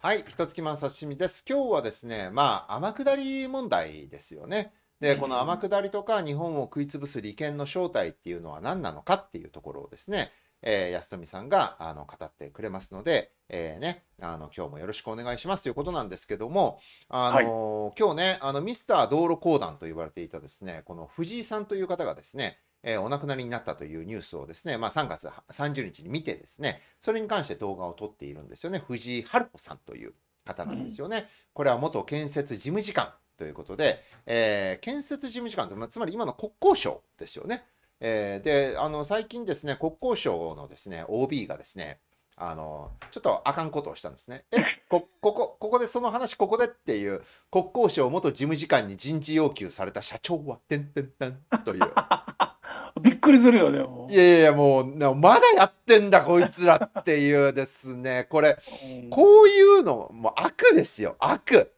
はい、一月満刺身です。今日はですね、まあ、天下り問題ですよね。で、この天下りとか日本を食い潰す利権の正体っていうのは何なのかっていうところをですね、えー、安富さんがあの語ってくれますので、えー、ね、あの今日もよろしくお願いしますということなんですけども、あのーはい、今日ね、あのミスター道路公団と言われていたですね、この藤井さんという方がですね、えー、お亡くなりになったというニュースをですね、まあ、3月30日に見てですね、それに関して動画を撮っているんですよね。藤井春子さんという方なんですよね。うん、これは元建設事務次官ということで、えー、建設事務次官、つまり今の国交省ですよね。えー、で、あの、最近ですね、国交省のですね、OB がですね、あのちょっとあかんことをしたんですね。えこここここでその話ここでっていう国交省元事務次官に人事要求された社長はてんてんてんという。びっくりするよねもういやいやいやもうまだやってんだこいつらっていうですねこれ、こういうのも悪ですよ悪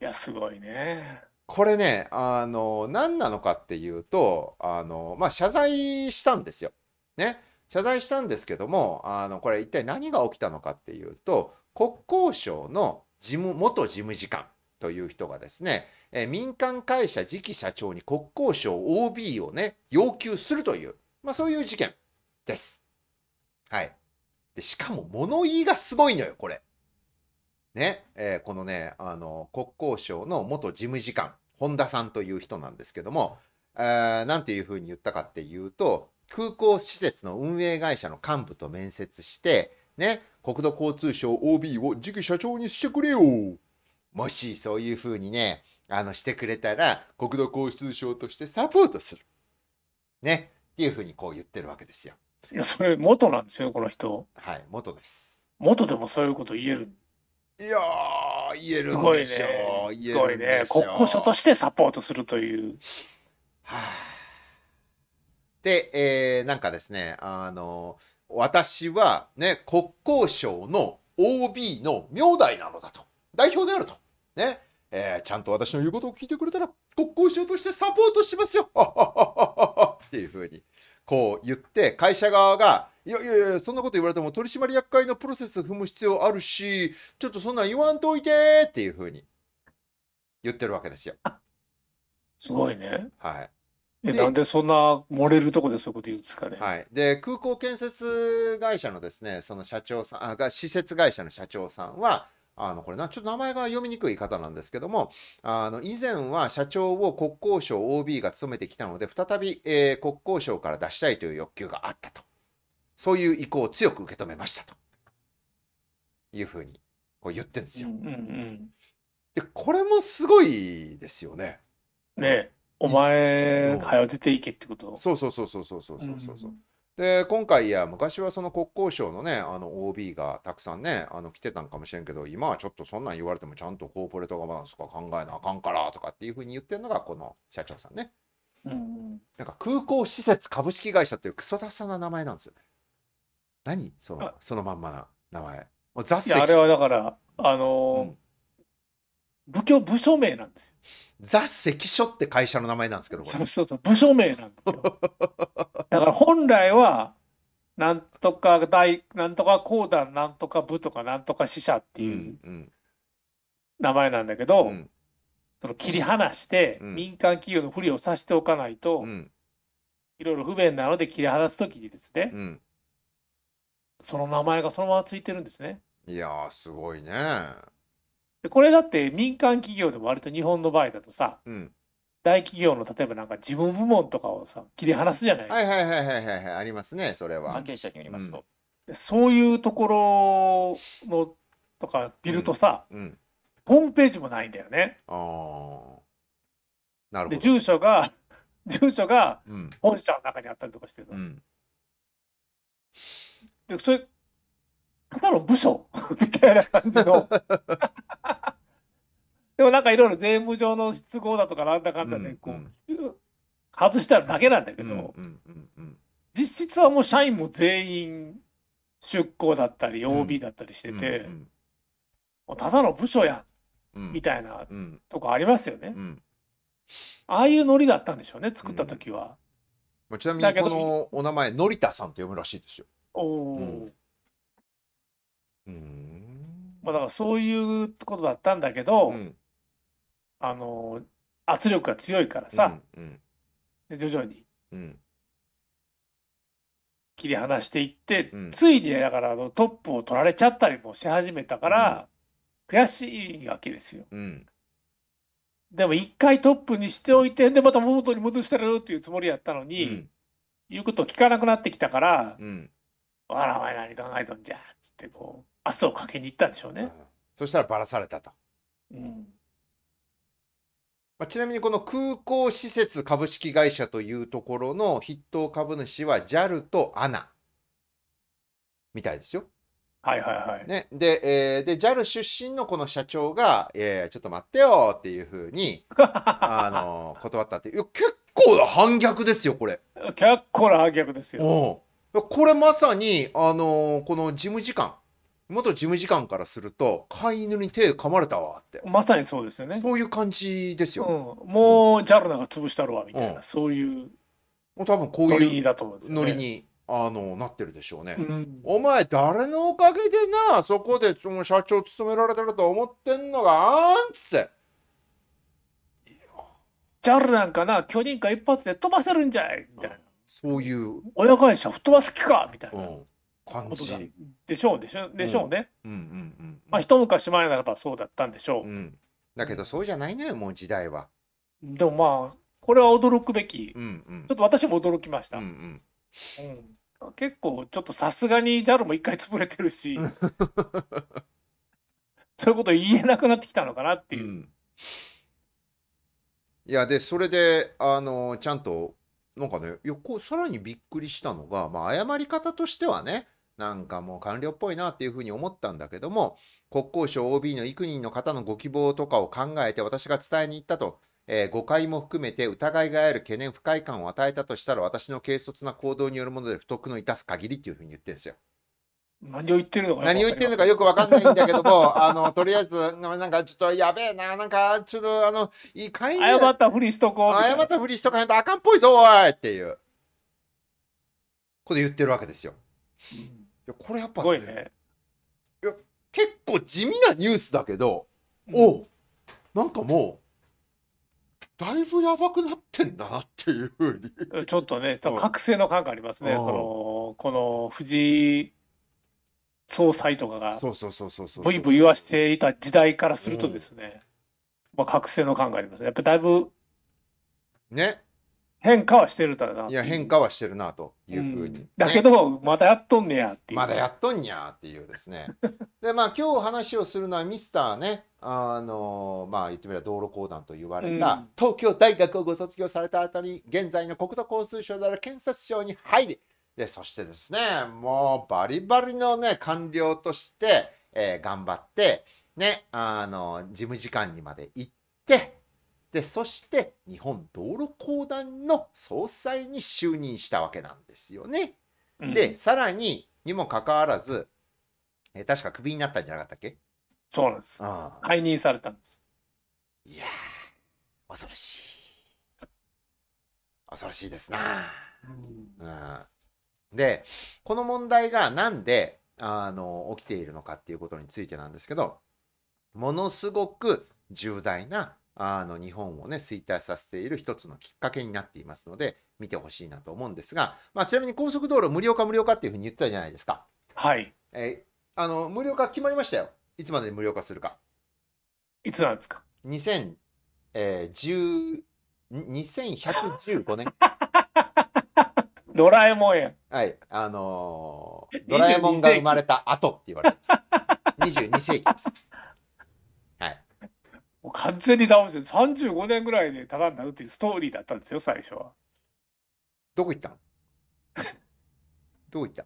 いやすごいねこれねあの何なのかっていうとあのまあ謝罪したんですよね謝罪したんですけども、あの、これ一体何が起きたのかっていうと、国交省の事務、元事務次官という人がですね、え民間会社次期社長に国交省 OB をね、要求するという、まあそういう事件です。はい。で、しかも物言いがすごいのよ、これ。ね、えー、このね、あの、国交省の元事務次官、本田さんという人なんですけども、えー、なんていうふうに言ったかっていうと、空港施設の運営会社の幹部と面接して、ね、国土交通省 OB を次期社長にしてくれよ。もしそういうふうにね、あの、してくれたら、国土交通省としてサポートする。ね。っていうふうにこう言ってるわけですよ。いや、それ元なんですよ、この人。はい、元です。元でもそういうこと言える。いやー、言えるんですごいね。すごいね。国交省としてサポートするという。はあ。で、えー、なんかですね、あの、私はね、国交省の OB の名代なのだと。代表であると。ね。えー、ちゃんと私の言うことを聞いてくれたら、国交省としてサポートしますよ っていうふうに、こう言って、会社側が、いやいやいや、そんなこと言われても取締役会のプロセス踏む必要あるし、ちょっとそんなん言わんといてっていうふうに言ってるわけですよ。すごいね。はい。え、なんでそんな漏れるとこでそういうこと言うんですかね。はい、で空港建設会社のですねその社長さんあが施設会社の社長さんはあのこれなちょっと名前が読みにくい方なんですけどもあの以前は社長を国交省 OB が務めてきたので再び、えー国交省から出したいという欲求があったとそういう意向を強く受け止めましたというふうにこう言ってるんですうよ。んうんでこれもすごいですよね。ねえお前、早出ていけってことそうそうそうそうそうそうそうそう。で今回いや昔はその国交省のねあの OB がたくさんねあの来てたんかもしれんけど今はちょっとそんなん言われてもちゃんとコーポレートガバナンスとか考えなあかんからとかっていうふうに言ってるのがこの社長さんね、うん、なんか空港施設株式会社っていうクソダサな名前なんですよね何そのそのまんまな名前もう雑誌あれはだからあのーうん部協部署名なんですよ。ザ・関所って会社の名前なんですけど、そうそうそう、部署名なんですよ。だから本来は、なんとか大、なんとか公団、なんとか部とか、なんとか支社っていう名前なんだけど、うんうん、その切り離して、民間企業のふりをさしておかないと、いろいろ不便なので切り離すときにですね、その名前がそのままついてるんですね。いやすごいね。でこれだって民間企業でも割と日本の場合だとさ、うん、大企業の例えばなんか事務部門とかをさ切り離すじゃないですか。はいはいはいはいはい、はい、ありますねそれは。関係者によりますと。うん、そういうところのとかビルとさ、うん、ホームページもないんだよね。あなるほどで住所が 住所が本社の中にあったりとかしてるの。でそれただの部署 みたいな感じの でもなんかいろいろ税務上の失合だとかなんだかんだで、こう、外しただけなんだけど、実質はもう社員も全員出向だったり、OB だったりしてて、ただの部署や、みたいなとこありますよね、ああいうノリだったんでしょうね、作った時は。ちなみにこのお名前、のりたさんって読むらしいですよ。おお。うん。まあ、だからそういうことだったんだけど、うん、あの、圧力が強いからさ、うんうん、徐々に、うん、切り離していって、うん、ついにだからあのトップを取られちゃったりもし始めたから、悔しいわけですよ。でも一回トップにしておいて、で、また元に戻してやるっていうつもりやったのに、言うことを聞かなくなってきたから、あら、お前何考えとんじゃっつってこう、圧をかけに行ったんでしょうね。うん、そしたらばらされたと。うんまあ、ちなみにこの空港施設株式会社というところの筆頭株主は JAL と ANA みたいですよ。はいはいはい。ね、で、えー、で、JAL 出身のこの社長が、えー、ちょっと待ってよっていうふうに、あのー、断ったっていや結構な反逆ですよ、これ。結構な反逆ですよ。これまさに、あのー、この事務次官。元事務次官からすると飼い犬に手噛まれたわってまさにそうですよねそういう感じですよ、うん、もう JAL なんか潰したるわみたいな、うん、そういうもう多分こういうノリにあのなってるでしょうね、うん、お前誰のおかげでなそこでその社長務められてると思ってんのがあんっつって JAL なんかな巨人化一発で飛ばせるんじゃいみたいな、そういう親会社吹っ飛ばす気かみたいな、うん、感じでしょうでしょでしょうね。まあ一昔前ならばそうだったんでしょう。うん、だけどそうじゃないのよもう時代は。でもまあこれは驚くべき、うんうん、ちょっと私も驚きました。うんうん、うん、結構ちょっとさすがに JAL も一回潰れてるし そういうこと言えなくなってきたのかなっていう。うん、いやでそれであのちゃんとなんかね、よこさらにびっくりしたのが、まあ、謝り方としてはね、なんかもう官僚っぽいなっていうふうに思ったんだけども、国交省 OB の幾人の方のご希望とかを考えて私が伝えに行ったと、えー、誤解も含めて疑いがある懸念、不快感を与えたとしたら、私の軽率な行動によるもので不徳の致す限りっていうふうに言ってるんですよ。何を言ってるのか何を言ってるのかよくわかんないんだけども、あの、とりあえず、なんかちょっとやべえな、なんかちょっとあの、いかい謝ったふりしとこう。謝ったふりしとかないとあかんっぽいぞ、おいっていう。こと言ってるわけですよ。うんやこれやっぱ、すごいね。いや結構地味なニュースだけど、うん、おなんかもうだいぶやばくなってんだなっていうふうにちょっとね 覚醒の感がありますね、そのこの藤井総裁とかがブイブイ言わしていた時代からするとですね、うん、まあ、覚醒の感がありますねやっぱだいぶね変化はしてるだないや変化はしてるなというふうに、うん、だけどまだやっとんねやっていうまだやっとんにゃっていうですね でまあ今日話をするのはミスターねあのまあ言ってみれば道路公団と言われた、うん、東京大学をご卒業されたあたり、現在の国土交通省あら検察庁に入りでそしてですねもうバリバリのね官僚として、えー、頑張ってねあの事務次官にまで行ってでそして日本道路公団の総裁に就任したわけなんですよね。うん、でさらににもかかわらず、えー、確かクビになったんじゃなかったっけそうなんです。解任されたんです。いや恐ろしい。恐ろしいですな、うんうん。でこの問題がなんであの起きているのかっていうことについてなんですけどものすごく重大なあの日本をね衰退させている一つのきっかけになっていますので見てほしいなと思うんですが、まあ、ちなみに高速道路無料化無料化っていうふうに言ってたじゃないですかはい、えー、あの無料化決まりましたよいつまで無料化するかいつなんですか2000、2115年 ドラえもんやはいあのー、ドラえもんが生まれた後って言われてます22 世紀ですもう完全にダウンして、35年ぐらいでただになるっていうストーリーだったんですよ、最初は。どこ行ったどこ行った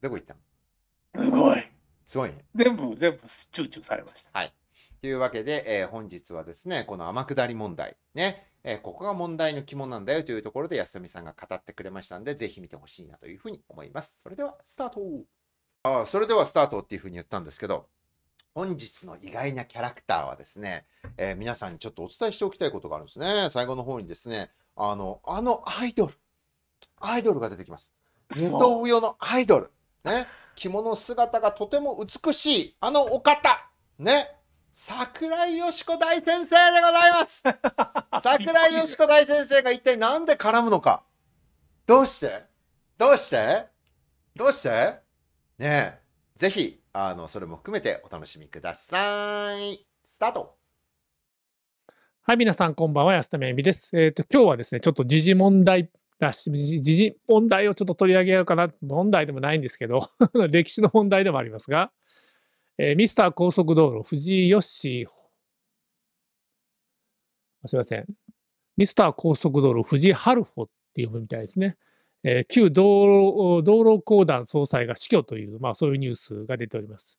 どこ行ったすごい。すごいね。全部、全部、集中されました。はい。というわけで、えー、本日はですね、この天下り問題、ね、えー、ここが問題の肝なんだよというところで安富さんが語ってくれましたんで、ぜひ見てほしいなというふうに思います。それでは、スタートあそれではスタートっていうふうに言ったんですけど、本日の意外なキャラクターはですね、えー、皆さんにちょっとお伝えしておきたいことがあるんですね。最後の方にですね、あの、あのアイドル、アイドルが出てきます。と童用のアイドル。ね、着物姿がとても美しい、あのお方。ね、桜井よしこ大先生でございます。桜井よしこ大先生が一体何で絡むのか。どうしてどうしてどうしてねえ。ぜひ、あの、それも含めてお楽しみください。スタートはい、皆さん、こんばんは。安田めゆみです。えっ、ー、と、今日はですね、ちょっと時事問題らし、時事問題をちょっと取り上げようかな。問題でもないんですけど、歴史の問題でもありますが、えー、ミスター高速道路、藤井義すいません。ミスター高速道路、藤井春穂って呼ぶみたいですね。えー、旧道路道路公団総裁が死去という、まあ、そういうニュースが出ております。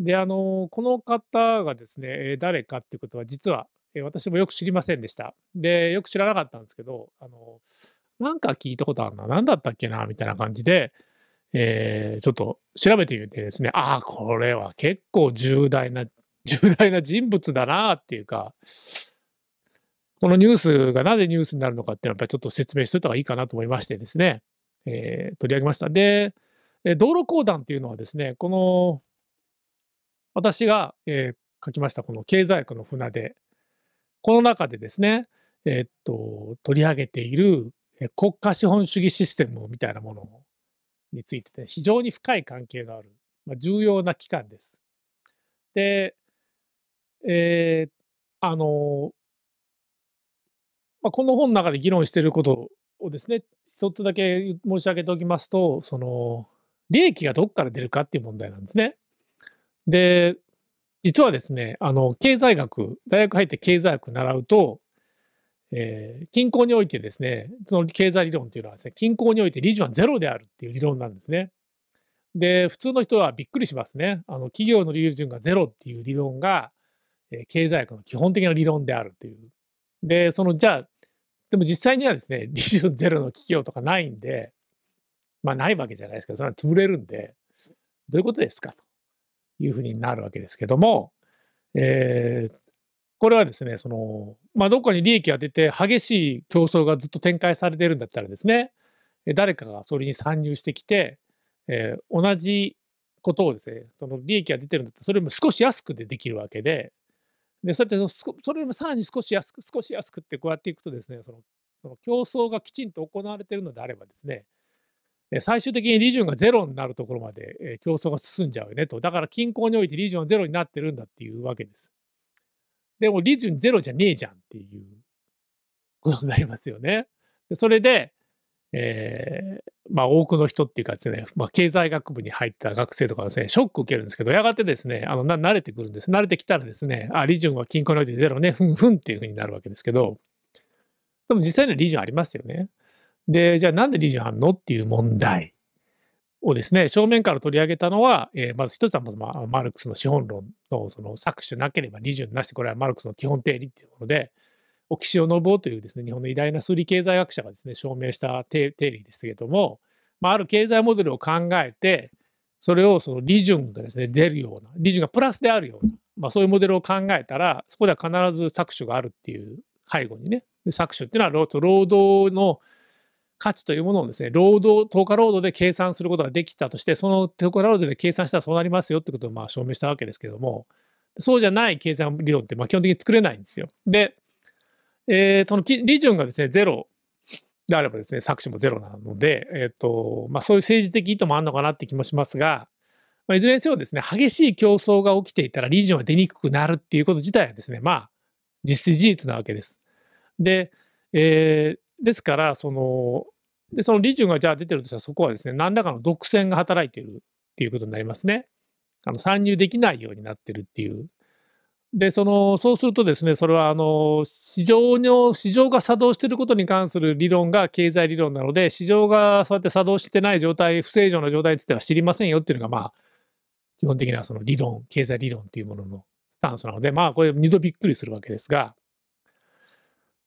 で、あの、この方がですね、誰かっていうことは、実は、私もよく知りませんでした。で、よく知らなかったんですけど、あの、なんか聞いたことあるな、なんだったっけな、みたいな感じで、えー、ちょっと調べてみてですね、ああ、これは結構重大な、重大な人物だな、っていうか、このニュースがなぜニュースになるのかっていうのは、やっぱりちょっと説明しといた方がいいかなと思いましてですね、えー、取り上げました。で、道路公団っていうのはですね、この、私が、えー、書きました、この経済学の船で、この中でですね、えー、っと、取り上げている国家資本主義システムみたいなものについて、ね、非常に深い関係がある、まあ、重要な機関です。で、えー、あの、まあ、この本の中で議論していることをですね、一つだけ申し上げておきますと、その、利益がどこから出るかっていう問題なんですね。で、実はですね、あの、経済学、大学入って経済学習うと、えー、均衡においてですね、その経済理論というのはですね、均衡において利潤はゼロであるっていう理論なんですね。で、普通の人はびっくりしますね。あの、企業の利潤がゼロっていう理論が、えー、経済学の基本的な理論であるという。で、その、じゃあ、でも実際にはですね、リジョンゼロの企業とかないんで、まあないわけじゃないですけど、それは潰れるんで、どういうことですかというふうになるわけですけども、えー、これはですね、その、まあどっかに利益が出て激しい競争がずっと展開されてるんだったらですね、誰かがそれに参入してきて、えー、同じことをですね、その利益が出てるんだったら、それも少し安くでできるわけで、で、そうやってそれよりもさらに少し安く、少し安くってこうやっていくとですね、そのその競争がきちんと行われているのであればですね、最終的に利潤がゼロになるところまで競争が進んじゃうよねと。だから均衡において利潤ゼロになってるんだっていうわけです。でも利潤ゼロじゃねえじゃんっていうことになりますよね。それで、えー、まあ多くの人っていうかですね、まあ、経済学部に入った学生とかですね、ショック受けるんですけど、やがてですね、あの、慣れてくるんです。慣れてきたらですね、あ、利潤は均衡においてゼロね、ふんふんっていうふうになるわけですけど、でも実際には利潤ありますよね。で、じゃあなんで利潤あるのっていう問題をですね、正面から取り上げたのは、えー、まず一つはまず、まあ、マルクスの資本論のその搾取なければ利潤なし、これはマルクスの基本定理っていうもので、岸尾信夫というですね日本の偉大な数理経済学者がですね証明した定理ですけれども、まあ、ある経済モデルを考えてそれをその利潤がですね出るような利潤がプラスであるような、まあ、そういうモデルを考えたらそこでは必ず搾取があるっていう背後にね搾取っていうのは労働の価値というものをですね労働投下労働で計算することができたとしてその投下労働で計算したらそうなりますよってことをまあ証明したわけですけどもそうじゃない計算理論ってまあ基本的に作れないんですよ。でえー、そのリジョンがですね、ゼロであればですね、搾取もゼロなので、えっ、ー、と、まあ、そういう政治的意図もあるのかなって気もしますが、まあ、いずれにせよですね、激しい競争が起きていたら、リジョンは出にくくなるっていうこと自体はですね、まあ、実質事実なわけです。で、えー、ですから、その、で、そのリジョンがじゃあ出てるとしたら、そこはですね、何らかの独占が働いているっていうことになりますね。あの参入できないようになってるっていうで、その、そうするとですね、それは、あの、市場の、市場が作動していることに関する理論が経済理論なので、市場がそうやって作動してない状態、不正常な状態については知りませんよっていうのが、まあ、基本的なその理論、経済理論というもののスタンスなので、まあ、これ、二度びっくりするわけですが、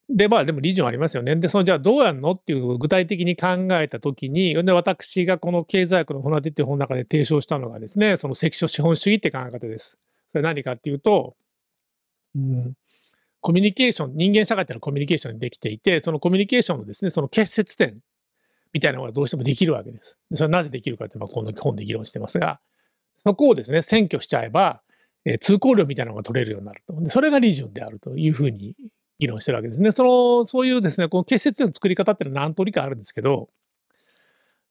で、まあ、でも理事はありますよね。で、その、じゃあどうやるのっていうのを具体的に考えたときに、で、私がこの経済学の船出っていう本の中で提唱したのがですね、その、関所資本主義って考え方です。それ何かっていうと、うん、コミュニケーション、人間社会っていうのはコミュニケーションにできていて、そのコミュニケーションのですね、その結節点みたいなのがどうしてもできるわけです。それはなぜできるかって、まあ、この本で議論してますが、そこをですね、占拠しちゃえば、えー、通行料みたいなのが取れるようになると。でそれが理順であるというふうに議論してるわけですね。その、そういうですね、この結節点の作り方っていうのは何通りかあるんですけど、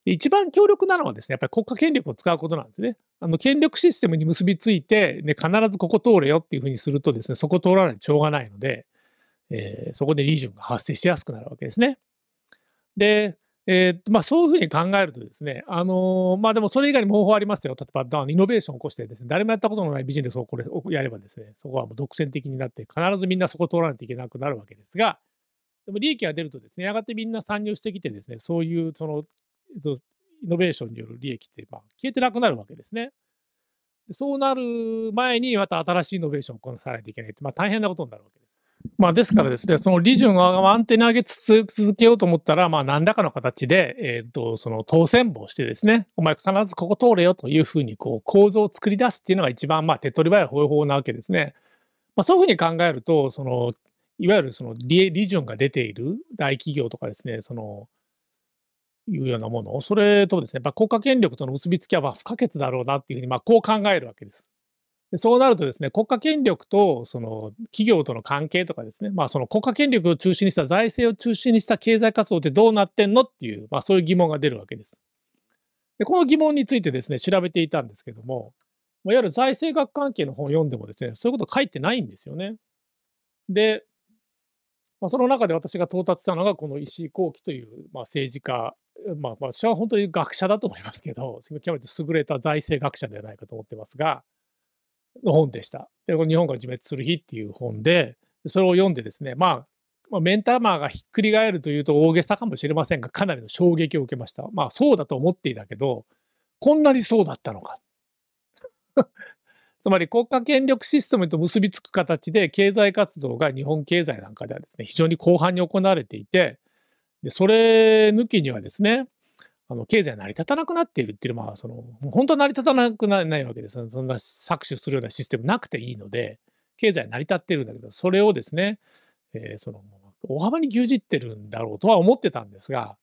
一番強力なのはですね、やっぱり国家権力を使うことなんですね。あの権力システムに結びついて、ね、必ずここ通れよっていうふうにするとですね、そこ通らないとしょうがないので、えー、そこで利潤が発生しやすくなるわけですね。で、えーまあ、そういうふうに考えるとですね、あのー、まあ、でもそれ以外にも方法ありますよ。例えば、イノベーションを起こしてですね、誰もやったことのないビジネスをこれやればですね、そこはもう独占的になって、必ずみんなそこ通らないといけなくなるわけですが、でも利益が出るとですね、やがてみんな参入してきてですね、そういうそのえっと、イノベーションによる利益って、まあ、消えてなくなるわけですね。そうなる前にまた新しいイノベーションを行さないといけないって、まあ、大変なことになるわけです。まあ、ですからですね、その利潤をアンテナ上げ続けようと思ったら、まあ、何らかの形で、えっ、ー、と、その当選簿をしてですね、お前必ずここ通れよというふうに、こう、構造を作り出すっていうのが一番、まあ、手っ取り早い方法なわけですね。まあ、そういうふうに考えると、その、いわゆるその利利潤が出ている大企業とかですね、その、いうようなもの、それとですね、まあ、国家権力との結びつきはま不可欠だろうなっていうふうに、まこう考えるわけです。でそうなるとですね、国家権力とその企業との関係とかですね、まあ、その国家権力を中心にした財政を中心にした経済活動ってどうなってんのっていう、まあ、そういう疑問が出るわけです。でこの疑問についてですね、調べていたんですけども、いわゆる財政学関係の本を読んでもですね、そういうこと書いてないんですよね。で、まあ、その中で私が到達したのがこの石井幸喜という、まあ、政治家、まあ、私は本当に学者だと思いますけど極めて優れた財政学者ではないかと思ってますがの本でした。でこの「日本が自滅する日」っていう本でそれを読んでですね、まあ、メンターマーがひっくり返るというと大げさかもしれませんがかなりの衝撃を受けました。まあそうだと思っていたけどこんなにそうだったのかつまり国家権力システムと結びつく形で経済活動が日本経済なんかではですね非常に広範に行われていてでそれ抜きにはですねあの経済成り立たなくなっているっていうのはその本当は成り立たなくなないわけですそんな搾取するようなシステムなくていいので経済成り立ってるんだけどそれをですね、えー、その大幅に牛耳ってるんだろうとは思ってたんですが、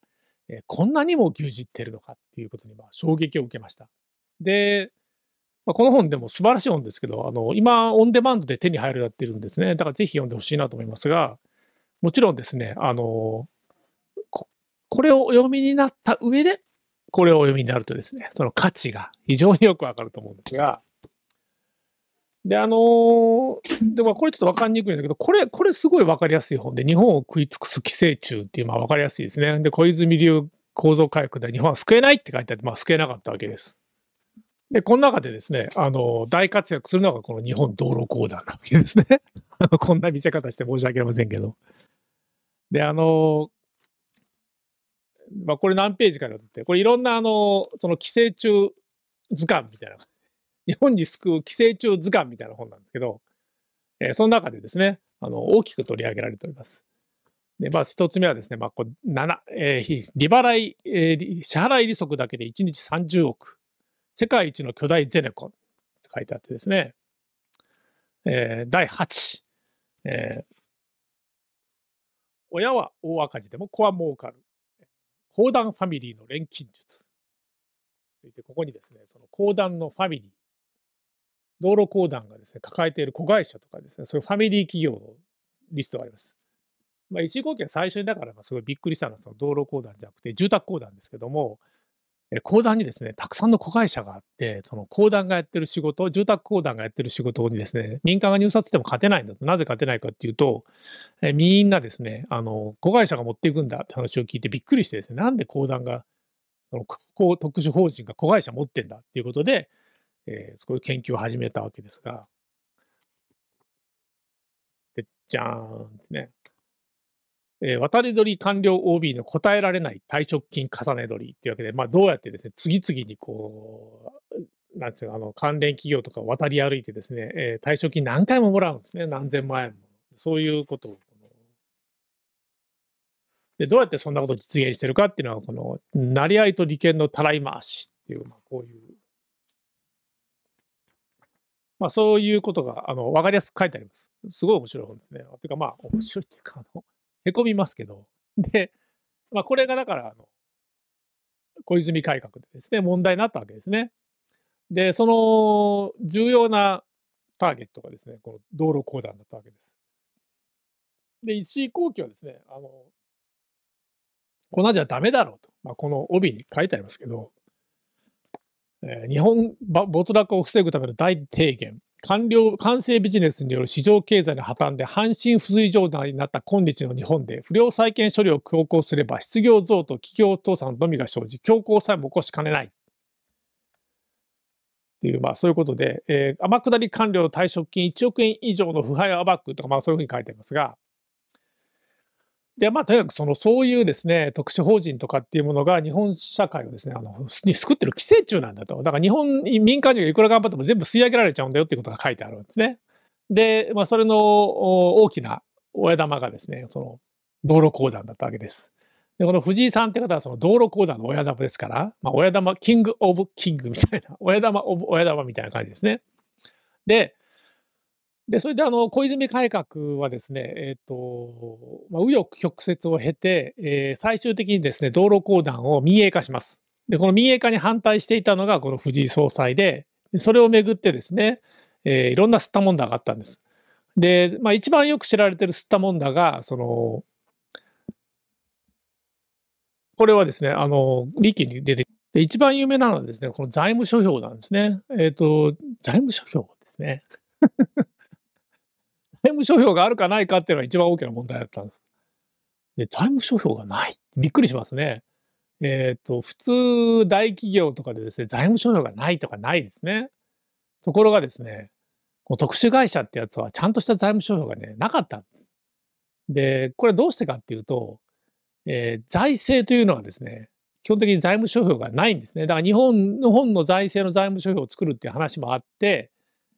えー、こんなにも牛耳ってるのかっていうことにまあ衝撃を受けました。でまあ、この本でも素晴らしい本ですけど、あの、今、オンデマンドで手に入るようになってるんですね。だからぜひ読んでほしいなと思いますが、もちろんですね、あの、ここれをお読みになった上で、これをお読みになるとですね、その価値が非常によくわかると思うんですが、で、あのでもこれちょっとわかりにくいんだけど、これ、これすごいわかりやすい本で、日本を食い尽くす寄生虫っていう、まあわかりやすいですね。で、小泉流構造回復で日本は救えないって書いてあって、まあ救えなかったわけです。で、この中でですね、あの、大活躍するのがこの日本道路公団なわけですね。こんな見せ方して申し訳ありませんけど。で、あの、まあ、これ何ページかによって、これいろんなあの、その寄生虫図鑑みたいな、日本に救う寄生虫図鑑みたいな本なんですけど、えー、その中でですね、あの、大きく取り上げられております。で、まあ、一つ目はですね、まあ、こう、7、えー、利払い、えー、支払い利息だけで1日30億。世界一の巨大ゼネコンって書いてあってですね、えー、第8、えー、親は大赤字でも子は儲かる。講談ファミリーの錬金術。ここにですね、その講談のファミリー、道路公団がですね、抱えている子会社とかですね、そういうファミリー企業のリストがあります。まあ、1号機は最初にだから、すごいびっくりしたのは、その道路公団じゃなくて、住宅公団ですけども、公団にですね、たくさんの子会社があって、その公団がやってる仕事、住宅公団がやってる仕事にですね、民間が入札しても勝てないんだと。なぜ勝てないかっていうと、えみんなですね、あの、子会社が持っていくんだって話を聞いてびっくりしてですね、なんで公団が、その特殊法人が子会社持ってんだっていうことで、えー、そういう研究を始めたわけですが、で、じゃーんってね。えー、渡り鳥官僚 OB の答えられない退職金重ね取りっていうわけで、まあ、どうやってですね、次々にこう、なんつうあの、関連企業とかを渡り歩いてですね、えー、退職金何回ももらうんですね、何千万円も。そういうことを。で、どうやってそんなことを実現してるかっていうのは、この、なり合いと利権のたらい回しっていう、まあ、こういう。まあ、そういうことが、あの、わかりやすく書いてあります。すごい面白い本ですね。てか、まあ、面白いっていうか、あの、へこみますけど、で、まあ、これがだからあの、小泉改革でですね、問題になったわけですね。で、その重要なターゲットがですね、この道路公団だったわけです。で、石井後期はですね、あの、こんなんじゃダメだろうと、まあ、この帯に書いてありますけど、えー、日本没落を防ぐための大提言、官僚、官製ビジネスによる市場経済の破綻で半身不随状態になった今日の日本で、不良債権処理を強行すれば、失業増と企業倒産のみが生じ、強行債も起こしかねない。っていう、まあそういうことで、えー、天下り官僚退職金1億円以上の腐敗を暴くとか、まあそういうふうに書いてますが、で、まあ、とにかくその、そういうですね、特殊法人とかっていうものが日本社会をですね、あの、に救ってる寄生虫なんだと。だから日本、民間人がいくら頑張っても全部吸い上げられちゃうんだよっていうことが書いてあるんですね。で、まあ、それの大きな親玉がですね、その、道路公団だったわけです。で、この藤井さんって方はその道路公団の親玉ですから、まあ、親玉、キング・オブ・キングみたいな、親玉・オブ・親玉みたいな感じですね。で、で、それであの、小泉改革はですね、えっ、ー、と、まあ、右翼曲折を経て、えー、最終的にですね、道路公団を民営化します。で、この民営化に反対していたのがこの藤井総裁で、それをめぐってですね、えー、いろんな吸った問題があったんです。で、まあ、一番よく知られてる吸った問題が、その、これはですね、あの、リキに出てで、一番有名なのはですね、この財務諸表なんですね。えっ、ー、と、財務諸表ですね。務諸表があるかないかっていうのが一番大きな問題だったんです。で、財務諸表がない。びっくりしますね。えっ、ー、と、普通大企業とかでですね、財務諸表がないとかないですね。ところがですね、この特殊会社ってやつはちゃんとした財務諸表がね、なかった。で、これどうしてかっていうと、えー、財政というのはですね、基本的に財務諸表がないんですね。だから日本の本の財政の財務諸表を作るっていう話もあって、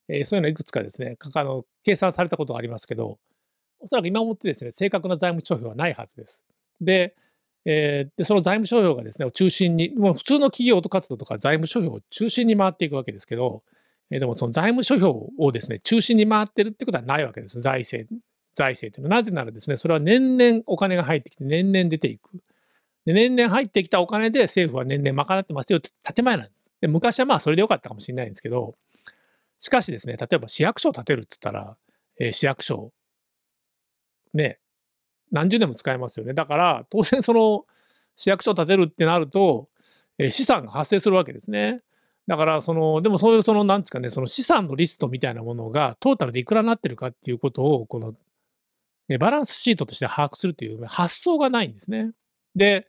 えそういうのいくつかですね、あの計算されたことがありますけど、おそらく今もってですね、正確な財務諸表はないはずです。で、えー、でその財務諸表がですね、中心に、もう普通の企業と活動とか財務諸表を中心に回っていくわけですけど、えー、でもその財務諸表をですね、中心に回ってるってことはないわけです。財政、財政っいうのは。なぜならですね、それは年々お金が入ってきて、年々出ていく。で年々入ってきたお金で政府は年々賄ってますよって建前なんです。で昔はまあそれでよかったかもしれないんですけど、しかしですね、例えば市役所を建てるって言ったら、えー、市役所、ね、何十年も使えますよね。だから、当然その市役所を建てるってなると、えー、資産が発生するわけですね。だから、その、でもそういう、その、なんですかね、その資産のリストみたいなものが、トータルでいくらになってるかっていうことを、この、バランスシートとして把握するという発想がないんですね。で、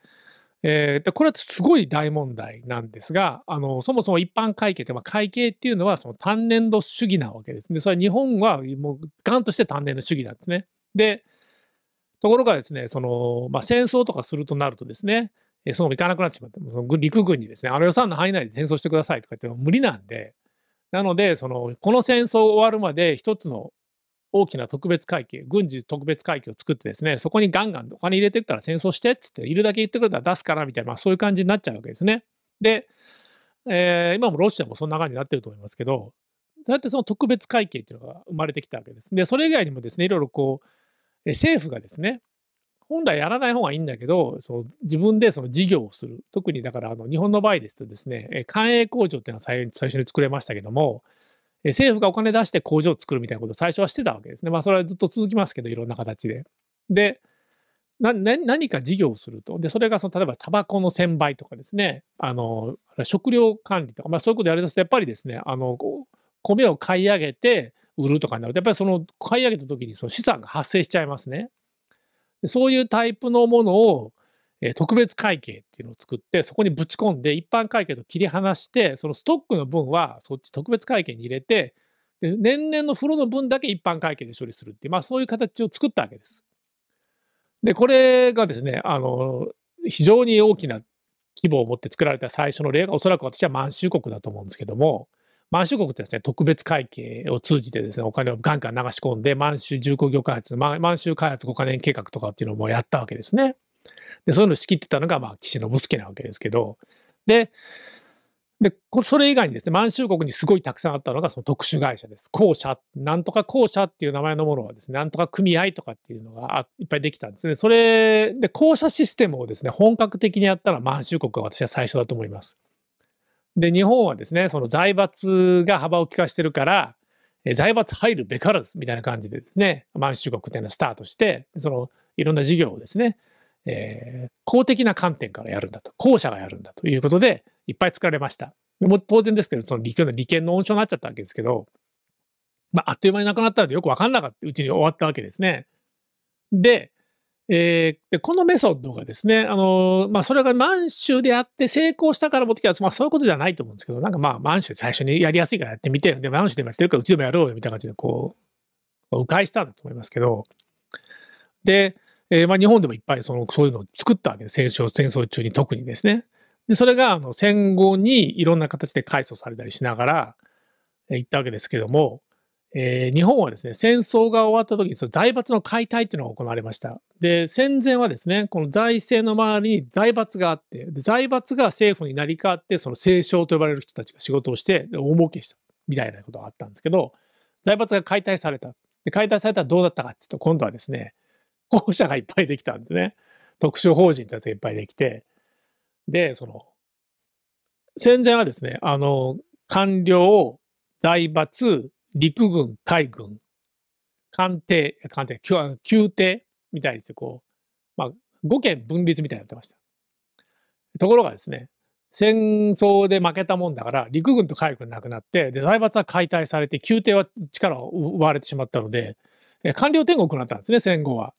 えー、でこれはすごい大問題なんですがあのそもそも一般会計って、まあ、会計っていうのはその単年度主義なわけですね。それは日本はもうがんとして単年度主義なんですね。でところがですねその、まあ、戦争とかするとなるとですねそうもいかなくなってしまってその陸軍にですねあの予算の範囲内で戦争してくださいとか言っても無理なんでなのでそのこの戦争終わるまで一つの大きな特別会計、軍事特別会計を作ってですね、そこにガンガンお金入れてくから戦争してっつって、いるだけ言ってくれたら出すからみたいな、まあ、そういう感じになっちゃうわけですね。で、えー、今もロシアもそんな感じになってると思いますけど、そうやってその特別会計っていうのが生まれてきたわけです。で、それ以外にもですね、いろいろこう、政府がですね、本来やらない方がいいんだけど、その自分でその事業をする。特にだからあの日本の場合ですとですね、官営工場っていうのは最初に作れましたけども、政府がお金出して工場を作るみたいなことを最初はしてたわけですね。まあそれはずっと続きますけど、いろんな形で。で、何か事業をすると。で、それがその例えばタバコの専売とかですね、あの、食料管理とか、まあそういうことやりだすと、やっぱりですね、あの、米を買い上げて売るとかになると、やっぱりその買い上げた時にその資産が発生しちゃいますね。そういうタイプのものをえ特別会計っていうのを作って、そこにぶち込んで、一般会計と切り離して、そのストックの分はそっち特別会計に入れて、で年々の風呂の分だけ一般会計で処理するっていう、まあ、そういう形を作ったわけです。で、これがですね、あの、非常に大きな規模を持って作られた最初の例が、おそらく私は満州国だと思うんですけども、満州国ってですね、特別会計を通じてですね、お金をガンガン流し込んで、満州重工業開発、満州開発5カ年計画とかっていうのもやったわけですね。で、そういうのを仕切ってたのが、まあ、岸信介なわけですけど、で、で、それ以外にですね、満州国にすごいたくさんあったのが、その特殊会社です。公社、なんとか公社っていう名前のものはですね、なんとか組合とかっていうのがいっぱいできたんですね。それで、公社システムをですね、本格的にやったのは満州国が私は最初だと思います。で、日本はですね、その財閥が幅を利かしてるから、財閥入るべからずみたいな感じでですね、満州国っていうのはスタートして、そのいろんな事業をですね、えー、公的な観点からやるんだと、後者がやるんだということで、いっぱい作られました。も当然ですけど、その利権の利権の温床になっちゃったわけですけど、まあ、あっという間になくなったのでよく分かんなかったうちに終わったわけですね。で、えー、でこのメソッドがですね、あのまあ、それが満州でやって成功したから持ってきたら、まあ、そういうことではないと思うんですけど、なんかまあ満州で最初にやりやすいからやってみて、で満州でもやってるからうちでもやろうよみたいな感じでこう、迂回したんだと思いますけど、で、えー、まあ、日本でもいっぱいそのそういうのを作ったわけです戦争戦争中に特にですね。でそれがあの戦後にいろんな形で改組されたりしながら、えー、行ったわけですけども、えー、日本はですね戦争が終わった時にその財閥の解体っていうのが行われました。で戦前はですねこの財政の周りに財閥があって財閥が政府になり代わってその政商と呼ばれる人たちが仕事をして大儲けしたみたいなことがあったんですけど財閥が解体された。で解体されたらどうだったかっていうと今度はですね候補者がいっぱいできたんでね、特殊法人ってやつがいっぱいできて、で、その、戦前はですね、あの、官僚、財閥、陸軍、海軍、官邸、官邸、宮廷みたいにして、こう、まあ、5県分立みたいになってました。ところがですね、戦争で負けたもんだから陸軍と海軍なくなってで財閥は解体されて宮廷は力を奪われてしまったので官僚天国になったんですね戦後は。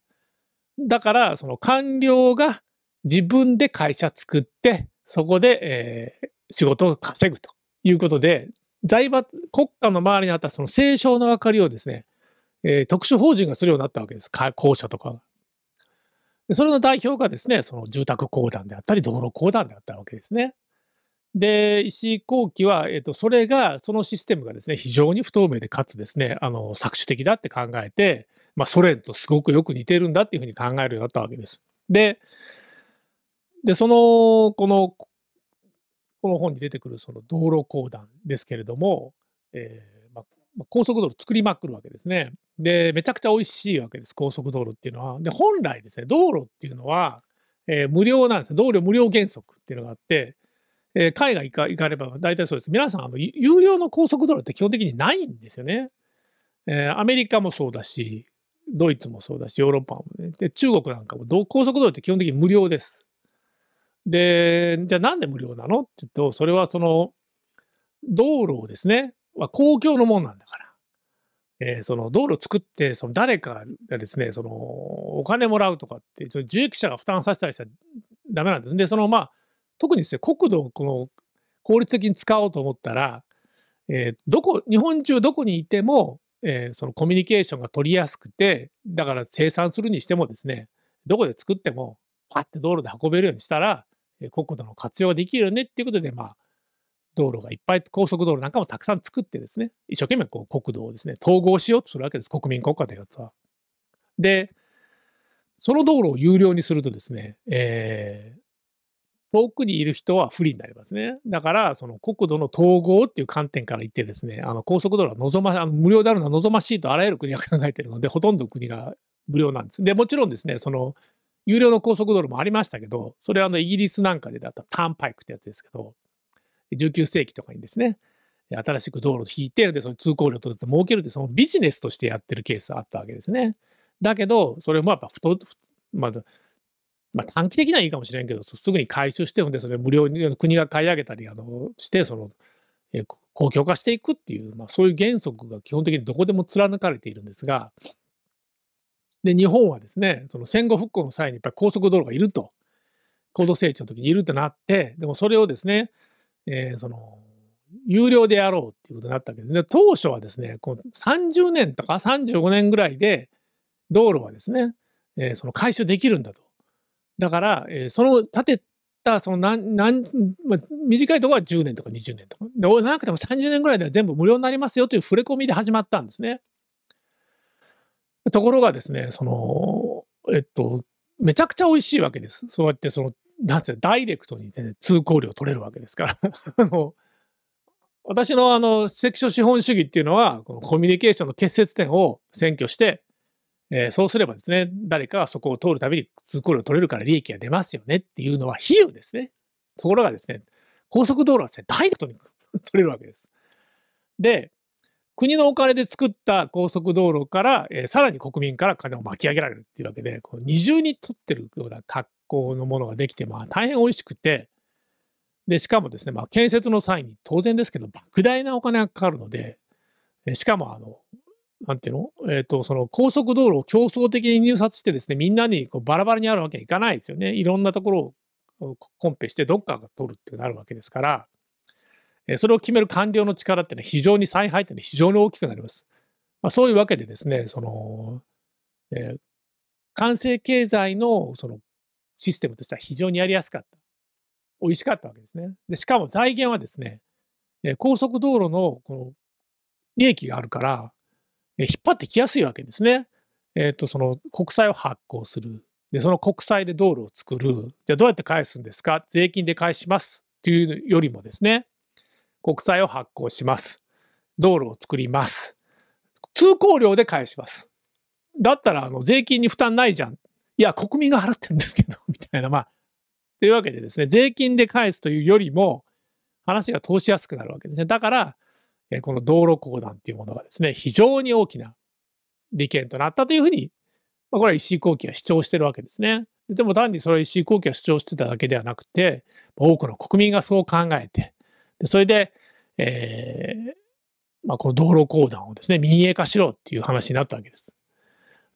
だから、その官僚が自分で会社作って、そこで、えー、仕事を稼ぐということで、財閥、国家の周りにあったその政商の明かりをですね、えー、特殊法人がするようになったわけです。公社とかそれの代表がですね、その住宅公団であったり、道路公団であったわけですね。で、石井幸喜は、えっと、それが、そのシステムがですね、非常に不透明で、かつですね、あの、搾取的だって考えて、まあ、ソ連とすごくよく似てるんだっていうふうに考えるようになったわけです。で、で、その、この、この本に出てくるその道路公団ですけれども、えー、まあ、高速道路作りまくるわけですね。で、めちゃくちゃ美味しいわけです、高速道路っていうのは。で、本来ですね、道路っていうのは、えー、無料なんです。ね、道路無料原則っていうのがあって、えー、海外行か行かれば大体そうです。皆さん、あの有料の高速道路って基本的にないんですよね。えー、アメリカもそうだし、ドイツもそうだし、ヨーロッパもね。で、中国なんかも高速道路って基本的に無料です。で、じゃあなんで無料なのって言うと、それはその、道路をですね、は公共のもんなんだから。えー、その道路作って、その誰かがですね、そのお金もらうとかって、その受益者が負担させたりしたらダメなんです。で、そのまあ、特にですね、国土をこの効率的に使おうと思ったら、えー、どこ、日本中どこにいても、えー、そのコミュニケーションが取りやすくて、だから生産するにしてもですね、どこで作っても、パッて道路で運べるようにしたら、えー、国土の活用ができるよねっていうことで、まあ、道路がいっぱい、高速道路なんかもたくさん作ってですね、一生懸命こう国土をですね、統合しようとするわけです、国民国家というやつは。で、その道路を有料にするとですね、えー、遠くにいる人は不利になりますね。だから、その国土の統合っていう観点から言ってですね、あの高速道路は望まあの無料であるのは望ましいとあらゆる国が考えているので、ほとんど国が無料なんです。で、もちろんですね、その有料の高速道路もありましたけど、それはあのイギリスなんかでだったターンパイクってやつですけど、19世紀とかにですね、新しく道路を引いて、で、その通行料とって儲けるって、そのビジネスとしてやってるケースがあったわけですね。だけど、それもやっぱまず、あ、まあ、短期的にはいいかもしれんけど、すぐに回収して、んで、それ無料に国が買い上げたりあのして、その、え公共化していくっていう、まあ、そういう原則が基本的にどこでも貫かれているんですが、で、日本はですね、その戦後復興の際にやっぱり高速道路がいると、高度成長の時にいるとなって、でもそれをですね、えー、その、有料でやろうっていうことになったわけですね。当初はですね、こう30年とか35年ぐらいで、道路はですね、えー、その回収できるんだと。だから、えー、その建てたその何何、まあ、短いところは10年とか20年とかでなくても30年ぐらいでは全部無料になりますよという触れ込みで始まったんですね。ところがですねそのえっとめちゃくちゃ美味しいわけです。そうやってそのなんてダイレクトに、ね、通行料取れるわけですから。あの私のあの、セクション資本主義っていうのは、このコミュニケーションの結節点を占拠して、えー、そうすればですね、誰かがそこを通るたびに通行料取れるから利益が出ますよねっていうのは比喩ですね。ところがですね、高速道路はですね、ダイレクトに 取れるわけです。で、国のお金で作った高速道路から、えー、さらに国民から金を巻き上げられるっていうわけで、こう二重に取ってるような格好のものができて、まあ大変美味しくて、で、しかもですね、まあ建設の際に当然ですけど、莫大なお金がかかるので、しかもあの、なんていうのえっ、ー、と、その高速道路を競争的に入札してですね、みんなにこうバラバラにあるわけにいかないですよね。いろんなところをコンペしてどっかが取るってなるわけですから、えそれを決める官僚の力っていうのは非常に采配っていうのは非常に大きくなります。まあ、そういうわけでですね、その、えー、完成経済のそのシステムとしては非常にやりやすかった。美味しかったわけですね。でしかも財源はですね、え高速道路のこの利益があるから、引っ張ってきやすいわけですね。えっ、ー、と、その国債を発行する。で、その国債で道路を作る。じゃあどうやって返すんですか税金で返します。というよりもですね、国債を発行します。道路を作ります。通行料で返します。だったら、あの、税金に負担ないじゃん。いや、国民が払ってるんですけど、みたいな、まあ、というわけでですね、税金で返すというよりも、話が通しやすくなるわけですね。だから、この道路公団というものがですね、非常に大きな利権となったというふうに、まあ、これは石井後期は主張してるわけですね。でも単にそれは石井後期が主張してただけではなくて、多くの国民がそう考えて、でそれで、えーまあ、この道路公団をですね、民営化しろっていう話になったわけです。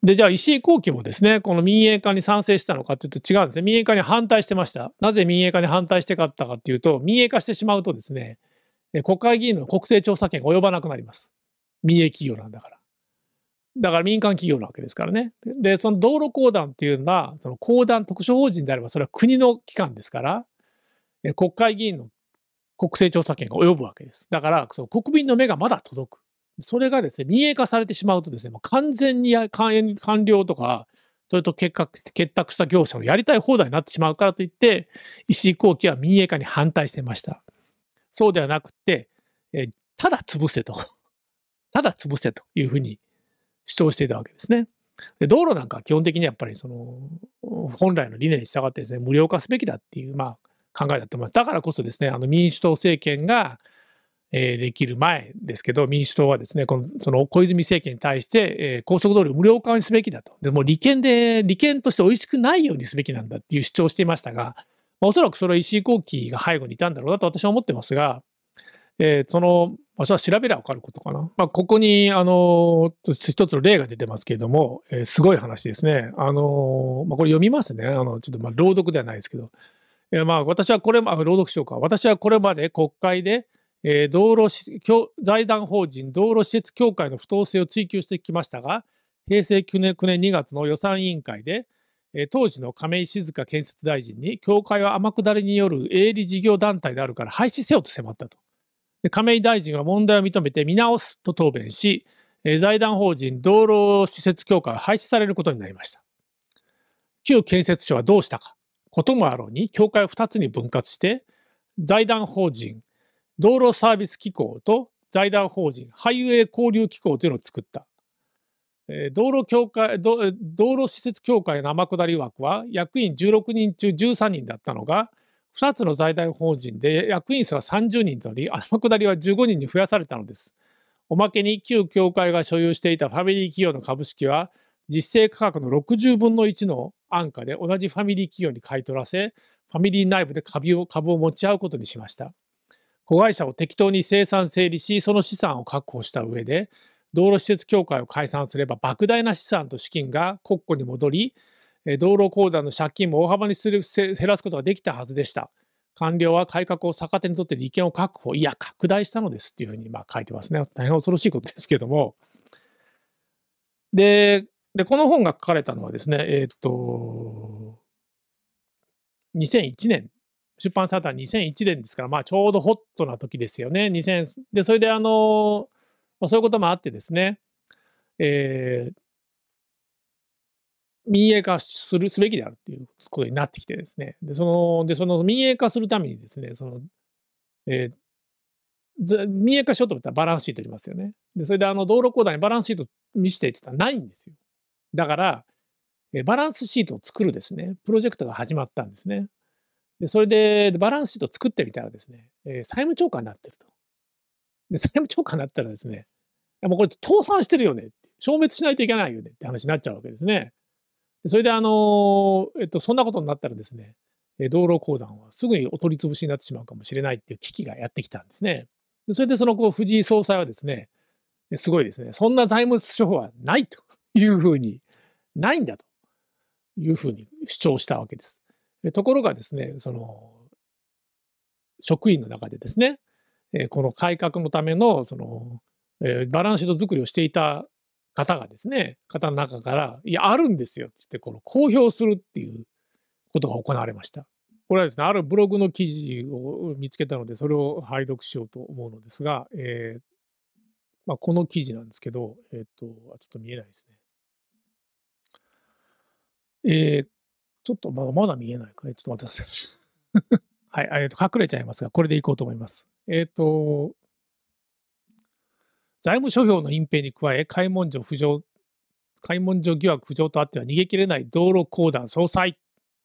で、じゃあ石井後期もですね、この民営化に賛成したのかって言うと違うんですね。民営化に反対してました。なぜ民営化に反対してかったかっていうと、民営化してしまうとですね、国会議員の国政調査権が及ばなくなります。民営企業なんだから。だから民間企業なわけですからね。で、その道路公団っていうのは、その公団特殊法人であれば、それは国の機関ですから、国会議員の国政調査権が及ぶわけです。だから、その国民の目がまだ届く。それがですね、民営化されてしまうとですね、もう完全に官僚とか、それと結託した業者のやりたい放題になってしまうからといって、石井幸喜は民営化に反対してました。そうではなくて、えー、ただ潰せと。ただ潰せというふうに主張していたわけですね。で道路なんかは基本的にやっぱりその本来の理念に従ってですね無料化すべきだっていう、まあ、考えだと思います。だからこそですねあの民主党政権が、えー、できる前ですけど民主党はですねこのその小泉政権に対して、えー、高速道路を無料化にすべきだとでも利権で利権として美味しくないようにすべきなんだっていう主張していましたがまあ、おそらくそれは石井幸期が背後にいたんだろうなと私は思ってますが、えー、その、まあ、それは調べりゃわかることかな。まあ、ここに、あの、一つの例が出てますけれども、えー、すごい話ですね。あの、まあ、これ読みますね。あの、ちょっと、ま朗読ではないですけど。えー、ま私はこれ、ま朗読しようか。私はこれまで国会で、えー、道路財団法人道路施設協会の不当性を追及してきましたが、平成9年 ,9 年2月の予算委員会で、当時の亀井静香建設大臣に、教会は天下りによる営利事業団体であるから廃止せよと迫ったと。亀井大臣は問題を認めて見直すと答弁し、財団法人道路施設協会は廃止されることになりました。旧建設省はどうしたか。こともあろうに、教会を2つに分割して、財団法人道路サービス機構と財団法人ハイウェイ交流機構というのを作った。道路協会道路施設協会の天下り枠は役員16人中13人だったのが2つの財団法人で役員数は30人となり天下りは15人に増やされたのです。おまけに旧協会が所有していたファミリー企業の株式は実勢価格の60分の1の安価で同じファミリー企業に買い取らせファミリー内部で株を株を持ち合うことにしました。子会社を適当に生産整理しその資産を確保した上で道路施設協会を解散すれば莫大な資産と資金が国庫に戻り、道路公団の借金も大幅にする減らすことができたはずでした。官僚は改革を逆手にとって利権を確保、いや、拡大したのですっていうふうにまあ書いてますね。大変恐ろしいことですけども。で、でこの本が書かれたのはですね、えー、っと、2001年、出版されたのは2001年ですから、まあ、ちょうどホットな時ですよね。2000で、それであのーまあ、そういうこともあってですね、えー、民営化するすべきであるっていうことになってきてですね、でそのでその民営化するためにですね、そのえー、民営化しようと思ったらバランスシートいりますよね。でそれであの道路公団にバランスシート見せてって言ったらないんですよ。だから、えバランスシートを作るですね、プロジェクトが始まったんですね。でそれでバランスシートを作ってみたらですね、え債務超過になってると。で、債務も超過になったらですね、もうこれ倒産してるよね。消滅しないといけないよねって話になっちゃうわけですね。それで、あの、えっと、そんなことになったらですね、道路公団はすぐにお取り潰しになってしまうかもしれないっていう危機がやってきたんですね。それで、その藤井総裁はですね、すごいですね、そんな財務諸方はないというふうに、ないんだというふうに主張したわけです。ところがですね、その、職員の中でですね、えー、この改革のためのその、えー、バランスシー作りをしていた方がですね方の中から「いやあるんですよ」っつってこの公表するっていうことが行われました。これはですねあるブログの記事を見つけたのでそれを拝読しようと思うのですが、えーまあ、この記事なんですけど、えっ、ー、とちょっと見えないですね。えー、ちょっとまだまだ見えないかちょっと待ってください。はい、えと、隠れちゃいますが、これでいこうと思います。えっ、ー、と、財務諸表の隠蔽に加え、開門所浮上、開門所疑惑浮上とあっては逃げ切れない道路公団総裁、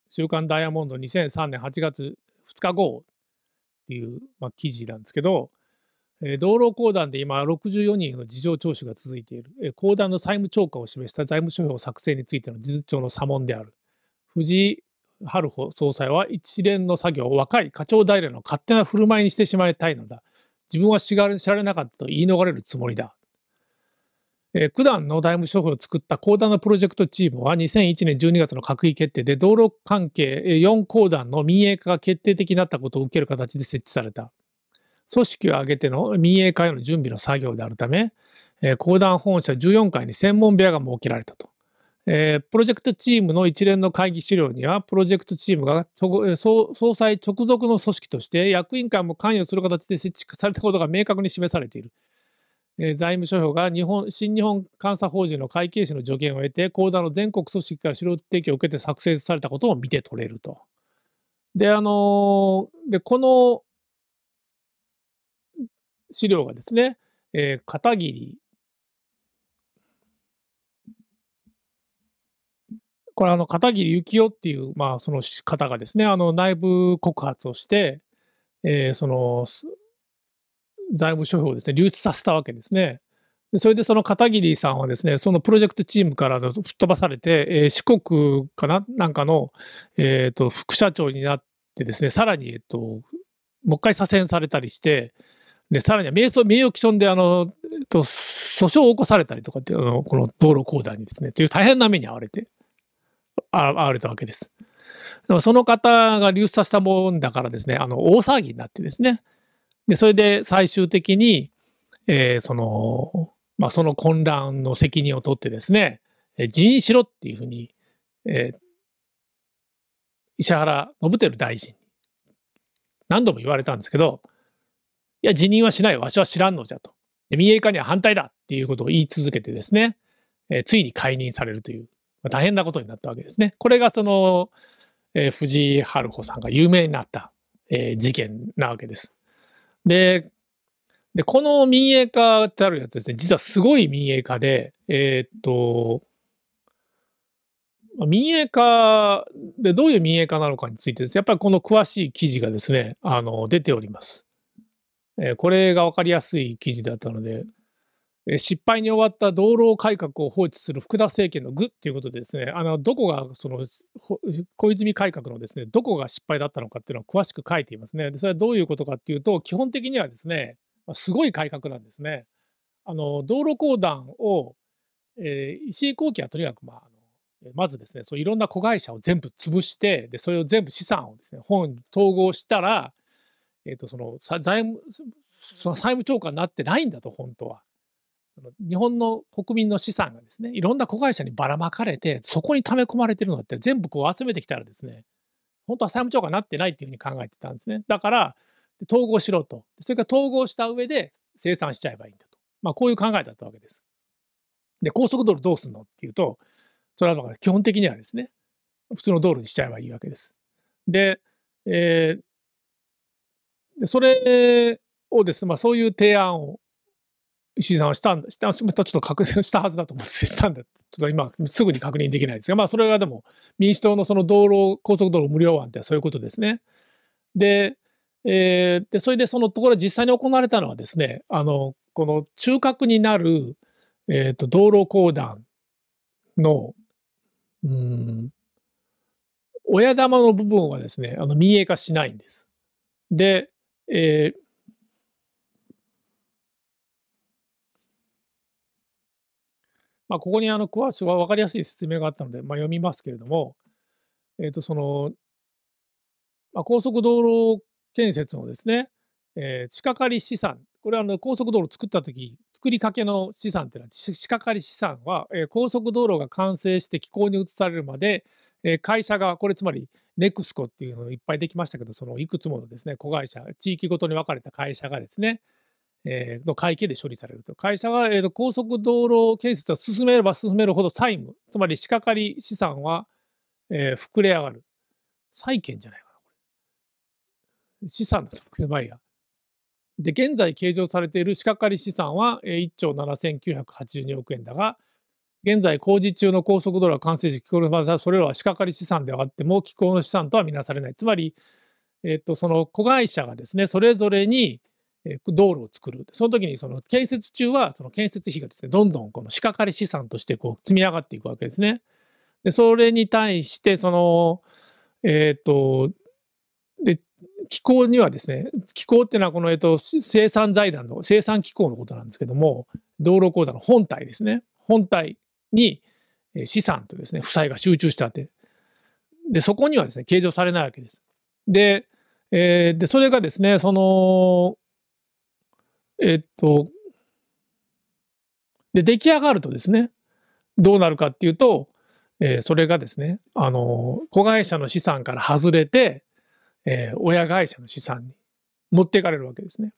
週刊ダイヤモンド2003年8月2日号っていう、まあ、記事なんですけど、えー、道路公団で今64人の事情聴取が続いている、えー、公団の債務超過を示した財務諸表作成についての事実上の査問である。藤井春穂総裁は一連の作業を若い課長代理の勝手な振る舞いにしてしまいたいのだ。自分は知られなかったと言い逃れるつもりだ。えー、九段の財務省を作った公団のプロジェクトチームは2001年12月の閣議決定で道路関係4公団の民営化が決定的になったことを受ける形で設置された。組織を挙げての民営化への準備の作業であるため、えー、公団本社14階に専門部屋が設けられたと。えー、プロジェクトチームの一連の会議資料には、プロジェクトチームが総裁直属の組織として、役員間も関与する形で設置されたことが明確に示されている。えー、財務諸表が日本新日本監査法人の会計士の助言を得て、講座の全国組織から資料提供を受けて作成されたことを見て取れると。で、あのー、で、この資料がですね、えー、片桐これあの片桐幸雄っていう、まあ、その方がですねあの内部告発をして、えー、その財務諸表をですね流出させたわけですね。でそれでその片桐さんはですねそのプロジェクトチームから吹っ飛ばされて、えー、四国かななんかの、えーと、副社長になってですねさらに、えーと、もう一回左遷されたりしてでさらには名誉名誉毀損であの、えー、と訴訟を起こされたりとかっていうのこの道路公団にですねという大変な目に遭われて。あれたわけです。その方が流出させたもんだからですね、あの、大騒ぎになってですね。で、それで最終的に、えー、その、まあ、その混乱の責任を取ってですね、え辞任しろっていうふうに、えー、石原伸晃大臣何度も言われたんですけど、いや、辞任はしない、わしは知らんのじゃと。民営化には反対だっていうことを言い続けてですね、えー、ついに解任されるという。大変なことになったわけですね。これがその、えー、藤井春子さんが有名になった、えー、事件なわけです。で、で、この民営化ってあるやつですね、実はすごい民営化で、えー、っと、民営化でどういう民営化なのかについてです。やっぱりこの詳しい記事がですね、あの、出ております。えー、これが分かりやすい記事だったので、失敗に終わった道路改革を放置する福田政権の愚っていうことで、ですねあのどこがその小泉改革のですねどこが失敗だったのかっていうのを詳しく書いていますね。でそれはどういうことかっていうと、基本的にはですね、すごい改革なんですね。あの道路公団を、えー、石井幸樹はとにかく、まあ、まずですね、そういろんな子会社を全部潰して、でそれを全部資産をですね、本統合したら、えーと、とその財務その債務超過になってないんだと、本当は。日本の国民の資産がですねいろんな子会社にばらまかれてそこに溜め込まれてるのって全部こう集めてきたらですね本当は債務超過になってないっていうふうに考えてたんですねだから統合しろとそれから統合した上で生産しちゃえばいいんだと、まあ、こういう考えだったわけですで高速道路どうすんのっていうとそれは基本的にはですね普通の道路にしちゃえばいいわけですで、えー、それをです、まあ、そういう提案を石井さんはしたんだ、した、ちょっと確認したはずだと思って、したんだ。ちょっと今、すぐに確認できないですが、まあ、それがでも、民主党のその道路、高速道路無料案ってそういうことですね。で、えー、でそれでそのところ実際に行われたのはですね、あの、この中核になる、えっ、ー、と、道路公団の、うん、親玉の部分はですね、あの民営化しないんです。で、えー、まあ、ここにあの詳しくは分かりやすい説明があったので、まあ、読みますけれども、えー、とその、まあ、高速道路建設のですね、えー、地下借り資産、これはあの高速道路を作ったとき、作りかけの資産というのは、地下借り資産は、えー、高速道路が完成して機構に移されるまで、えー、会社が、これつまりネクスコっていうのをいっぱいできましたけど、そのいくつものですね、子会社、地域ごとに分かれた会社がですね、えの会計で処理されると。会社が、えと、高速道路建設を進めれば進めるほど債務、つまり仕掛かり資産は、え膨れ上がる。債権じゃないかな、これ。資産だと、まや。で、現在計上されている仕掛かり資産は、え1兆7982億円だが、現在工事中の高速道路が完成時、これまそれらは仕掛かり資産ではあっても、機構の資産とはみなされない。つまり、えっ、と、その子会社がですね、それぞれに、道路を作る。その時にその建設中はその建設費がですね、どんどんこの仕掛かり資産としてこう積み上がっていくわけですね。で、それに対してその、えっ、ー、と、で、気候にはですね、気候っていうのはこの、えっ、ー、と、生産財団の、生産機構のことなんですけども、道路公団の本体ですね、本体に資産とですね、負債が集中してあって、で、そこにはですね、計上されないわけです。で、えー、でそれがですね、その、えっと、で、出来上がるとですね、どうなるかっていうと、えー、それがですね、あの、子会社の資産から外れて、えー、親会社の資産に持っていかれるわけですね。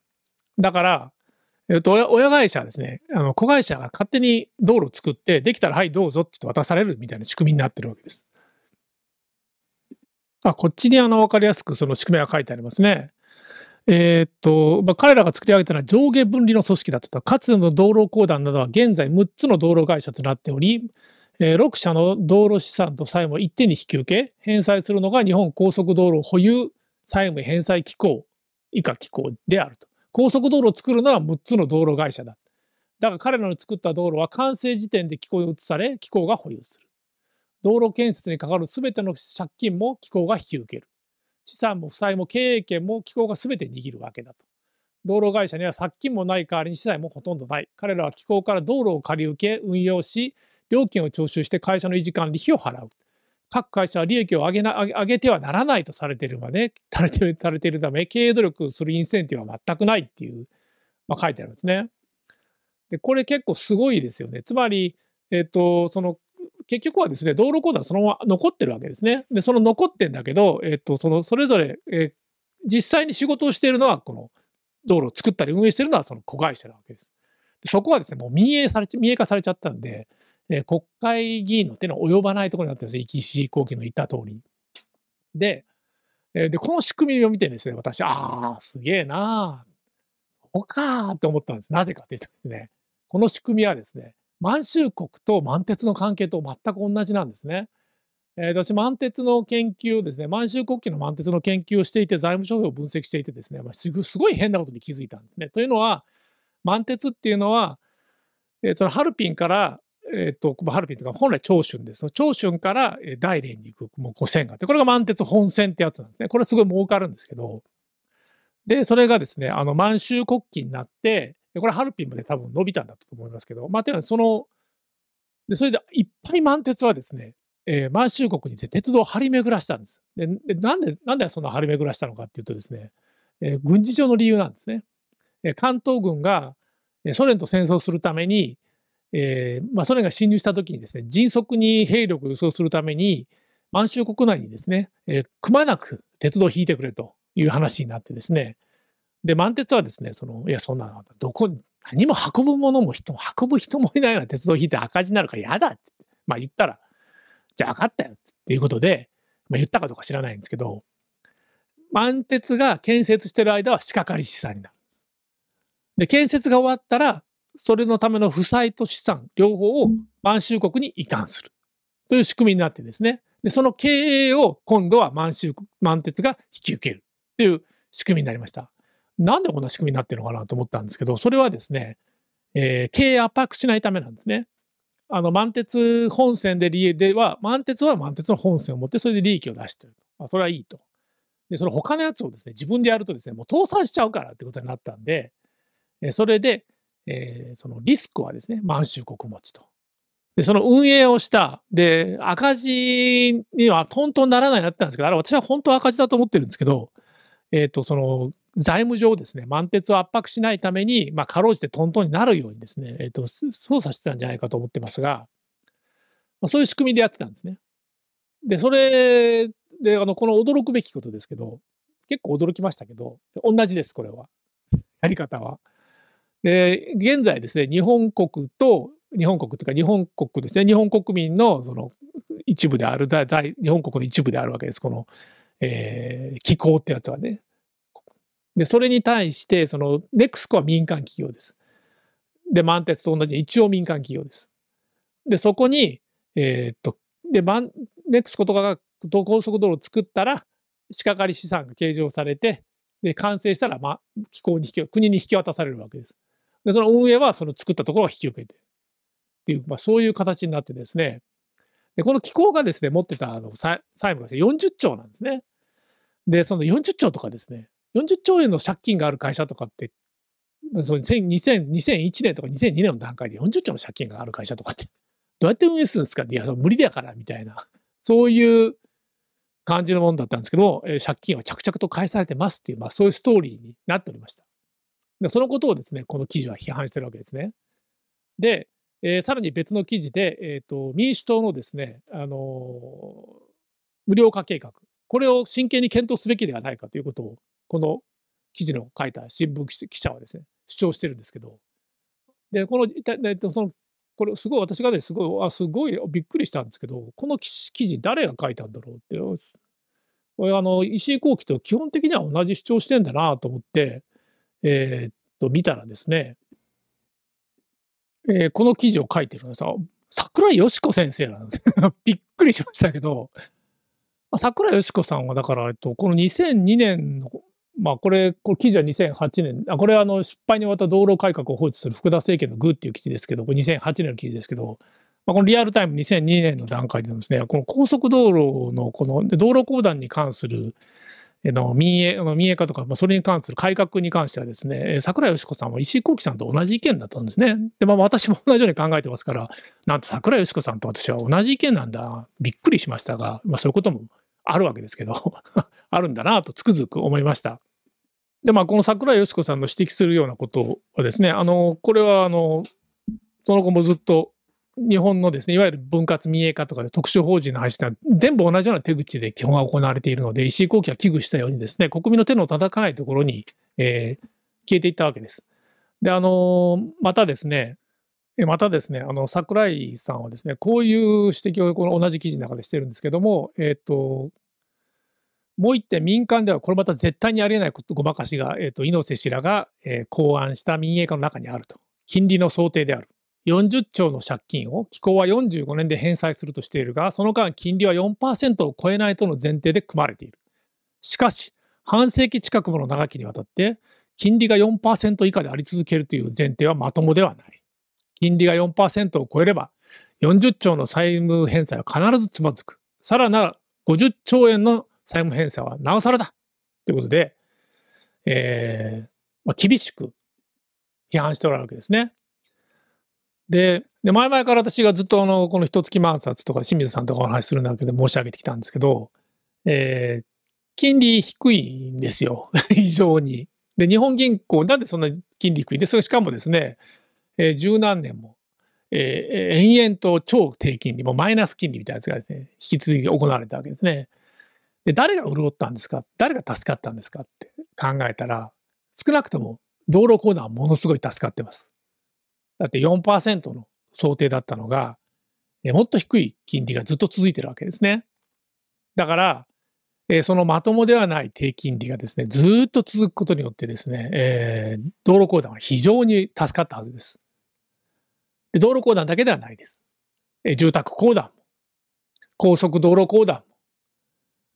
だから、えっと、親会社はですね、あの子会社が勝手に道路を作って、できたらはいどうぞって渡されるみたいな仕組みになってるわけです。あ、こっちにあの分かりやすくその仕組みが書いてありますね。えー、っと、まあ、彼らが作り上げたのは上下分離の組織だったと。かつての道路公団などは現在6つの道路会社となっており、えー、6社の道路資産と債務を一点に引き受け、返済するのが日本高速道路保有債務返済機構以下機構であると。高速道路を作るのは6つの道路会社だ。だが彼らの作った道路は完成時点で機構に移され、機構が保有する。道路建設にかかる全ての借金も機構が引き受ける。資産も負債も経営権も機構が全て握るわけだと。道路会社には借金もない代わりに資材もほとんどない。彼らは機構から道路を借り受け、運用し、料金を徴収して会社の維持管理費を払う。各会社は利益を上げな上げてはならないとされてい る,、ね、されてされているため、経営努力するインセンティブは全くないっていう、まあ、書いてあるんですね。で、これ結構すごいですよね。つまり、えっ、と、その結局はですね、道路公団そのまま残ってるわけですね。で、その残ってんだけど、えっと、その、それぞれ、え実際に仕事をしているのは、この、道路を作ったり運営しているのは、その子会社なわけです。そこはですね、もう民営され民営化されちゃったんで、え国会議員の手の及ばないところになってるんですね、石井光輝の言った通り。で、えで、この仕組みを見てですね、私、ああ、すげえなー、そうかーって思ったんです。なぜかというとですね、この仕組みはですね、満州国と満鉄の関係と全く同じなんですね。えー、私、満鉄の研究をですね、満州国旗の満鉄の研究をしていて、財務諸表を分析していてですね、まあ、すごい変なことに気づいたんですね。というのは、満鉄っていうのは、えー、そのハルピンから、えー、と、ハルピンというか、本来長春です。長春から大連に行くもう線があって、これが満鉄本線ってやつなんですね。これすごい儲かるんですけど、で、それがですね、あの満州国旗になって、で、これハルピンまで多分伸びたんだと思いますけど、まあ、というのはその、で、それでいっぱい満鉄はですね、えー、満州国に鉄道を張り巡らしたんです。で、でなんで、なんでそんな張り巡らしたのかっていうとですね、えー、軍事上の理由なんですね。えー、関東軍がソ連と戦争するために、えーまあ、ソ連が侵入した時にですね、迅速に兵力を輸送するために、満州国内にですね、えー、くまなく鉄道を引いてくれという話になってですね、で、満鉄はですね、その、いや、そんな、どこ、何も運ぶものも人も、運ぶ人もいないような鉄道引いて赤字になるから嫌だって、まあ言ったら、じゃあ分かったよっていうことで、まあ言ったかどうか知らないんですけど、満鉄が建設してる間は仕掛かり資産になるんです。で、建設が終わったら、それのための負債と資産、両方を満州国に移管するという仕組みになってですね、でその経営を今度は満州、満鉄が引き受けるという仕組みになりました。なんでこんな仕組みになってるのかなと思ったんですけど、それはですね、えー、経営圧迫しないためなんですね。あの、満鉄本線で利益では、満鉄は満鉄の本線を持って、それで利益を出してるまあ、それはいいと。で、その他のやつをですね、自分でやるとですね、もう倒産しちゃうからってことになったんで、えそれで、えー、そのリスクはですね、満州国持ちと。で、その運営をした、で、赤字にはトントンならないなってたんですけど、あれ私は本当赤字だと思ってるんですけど、えっ、ー、と、その財務上ですね、満鉄を圧迫しないために、まあ、かろうじてトントンになるようにですね、えーと、操作してたんじゃないかと思ってますが、まあ、そういう仕組みでやってたんですね。で、それで、あの、この驚くべきことですけど、結構驚きましたけど、同じです、これは。やり方は。で、現在ですね、日本国と、日本国というか、日本国ですね、日本国民のその一部である、日本国の一部であるわけです、この、えー、気候ってやつはね。で、それに対して、その、ネクスコは民間企業です。で、満鉄と同じ、一応民間企業です。で、そこに、えー、っと、で、ネクスコとかが高速道路を作ったら、仕掛かり資産が計上されて、で、完成したら、まあ、機構に引き、国に引き渡されるわけです。で、その運営は、その作ったところを引き受けて、っていう、まあ、そういう形になってですね、で、この機構がですね、持ってたあの債務が40兆なんですね。で、その40兆とかですね、40兆円の借金がある会社とかって、その2000 2001年とか2002年の段階で40兆の借金がある会社とかって、どうやって運営するんですかって、いや、無理だから、みたいな、そういう感じのものだったんですけども、借金は着々と返されてますっていう、まあそういうストーリーになっておりました。でそのことをですね、この記事は批判してるわけですね。で、えー、さらに別の記事で、えーと、と民主党のですね、あのー、無料化計画、これを真剣に検討すべきではないかということをこの記事の書いた新聞記者はですね、主張してるんですけど、で、この、その、これすごい私がね、すごい、あ、すごいびっくりしたんですけど、この記事誰が書いたんだろうって、これあの、石井幸喜と基本的には同じ主張してんだなと思って、えー、っと、見たらですね、えー、この記事を書いてるのはさ、桜井よし子先生なんですよ。びっくりしましたけど、桜井よし子さんはだから、えっと、この2002年のまあこれ、これ記事は2008年、あこれはあの失敗に終わった道路改革を放置する福田政権のグーっていう記事ですけど、これ2008年の記事ですけど、まあ、このリアルタイム2002年の段階でですね、この高速道路のこの道路公団に関するの民営の民営化とか、まあ、それに関する改革に関してはですね、桜井よし子さんは石井幸喜さんと同じ意見だったんですね。で、まあ私も同じように考えてますから、なんと桜井よし子さんと私は同じ意見なんだ、びっくりしましたが、まあそういうこともあるわけですけど あるんだなとつくづく思いました。で、まあ、この桜井よし子さんの指摘するようなことはですね、あの、これは、あの、その後もずっと日本のですね、いわゆる分割民営化とかで特殊法人の廃止は全部同じような手口で基本は行われているので、石井後期は危惧したようにですね、国民の手の叩かないところに、えー、消えていったわけです。で、あの、またですね、またですね、あの、桜井さんはですね、こういう指摘をこの同じ記事の中でしてるんですけども、えっ、ー、と、もう1点、民間ではこれまた絶対にありえないごまかしが、えーと猪瀬氏らが、えー、考案した民営化の中にあると。金利の想定である。40兆の借金を機構は45年で返済するとしているが、その間金利は4%を超えないとの前提で組まれている。しかし、半世紀近くもの長きにわたって、金利が4%以下であり続けるという前提はまともではない。金利が4%を超えれば、40兆の債務返済は必ずつまずく。さらなら50兆円の債務返済はなおさらだということで、えー、まあ、厳しく批判しておられるわけですね。で、で前々から私がずっとあの、この一月万冊とか清水さんとかお話しするんだけで申し上げてきたんですけど、えー、金利低いんですよ。非 常に。で、日本銀行、なんでそんな金利低いで、それしかもですね、えー、十何年も、えー、延々と超低金利、もマイナス金利みたいなやつが、ね、引き続き行われたわけですね。で、誰が潤ったんですか誰が助かったんですかって考えたら、少なくとも道路公団はものすごい助かってます。だって4%の想定だったのが、もっと低い金利がずっと続いてるわけですね。だから、えそのまともではない低金利がですね、ずっと続くことによってですね、えー、道路公団は非常に助かったはずです。で道路公団だけではないです。え住宅公団も、高速道路公団も、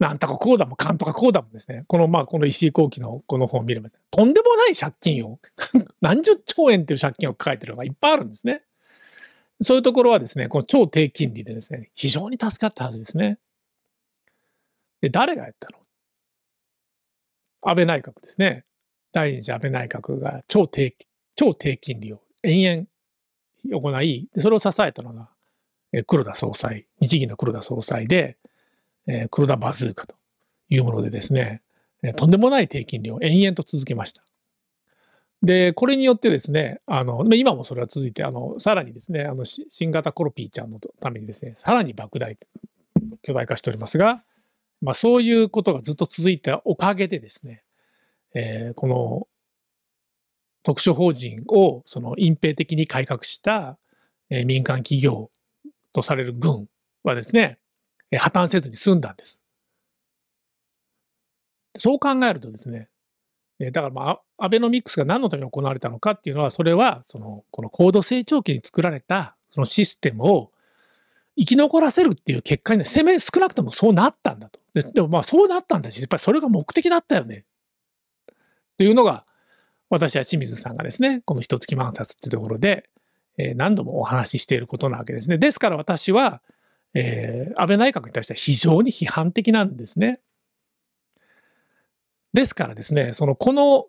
なんとかこうだもん、かんとかこうだもんですね。この、まあ、この石井幸喜のこの本を見れば、とんでもない借金を、何十兆円っていう借金を抱えてるのがいっぱいあるんですね。そういうところはですね、この超低金利でですね、非常に助かったはずですね。で、誰がやったの安倍内閣ですね。第二次安倍内閣が超低、超低金利を延々行い、それを支えたのが黒田総裁、日銀の黒田総裁で、えー、黒田バズーカというものでですね、えとんでもない低金利を延々と続けました。で、これによってですね、あの、今もそれは続いて、あの、さらにですね、あの、新型コロピーちゃんのためにですね、さらに莫大、巨大化しておりますが、まあ、そういうことがずっと続いたおかげでですね、えー、この特殊法人をその隠蔽的に改革した、えー、民間企業とされる軍はですね、破綻せずに済んだんです。そう考えるとですね、だからまあ、アベノミクスが何のために行われたのかっていうのは、それは、その、この高度成長期に作られた、そのシステムを生き残らせるっていう結果に、ね、せめ、少なくともそうなったんだと。ででもまあ、そうなったんだし、やっぱりそれが目的だったよね。というのが、私は清水さんがですね、この一月万冊っていうところで、えー、何度もお話ししていることなわけですね。ですから私は、えー、安倍内閣に対しては非常に批判的なんですね。ですからですね、そのこの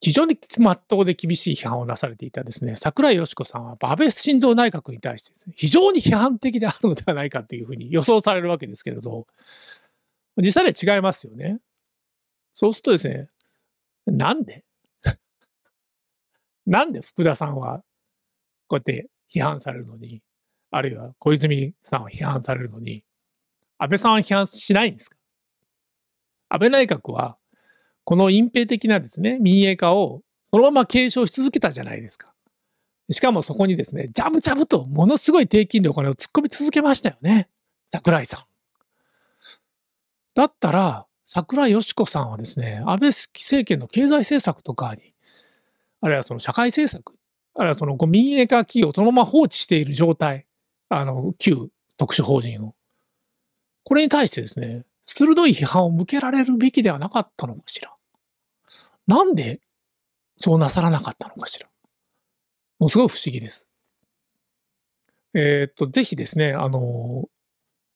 非常に真っ当で厳しい批判をなされていたですね、桜井よし子さんは安倍晋三内閣に対して、ね、非常に批判的であるのではないかというふうに予想されるわけですけれど、実際には違いますよね。そうするとですね、なんで なんで福田さんはこうやって批判されるのに、あるいは小泉さんは批判されるのに、安倍さんは批判しないんですか安倍内閣は、この隠蔽的なですね、民営化をそのまま継承し続けたじゃないですか。しかもそこにですね、ジャブジャブとものすごい低金利お金を突っ込み続けましたよね。桜井さん。だったら、桜井よし子さんはですね、安倍政権の経済政策とかに、あるいはその社会政策、あるいはその民営化企業をそのまま放置している状態、あの、旧特殊法人を。これに対してですね、鋭い批判を向けられるべきではなかったのかしら。なんで、そうなさらなかったのかしら。もうすごい不思議です。えー、っと、ぜひですね、あの、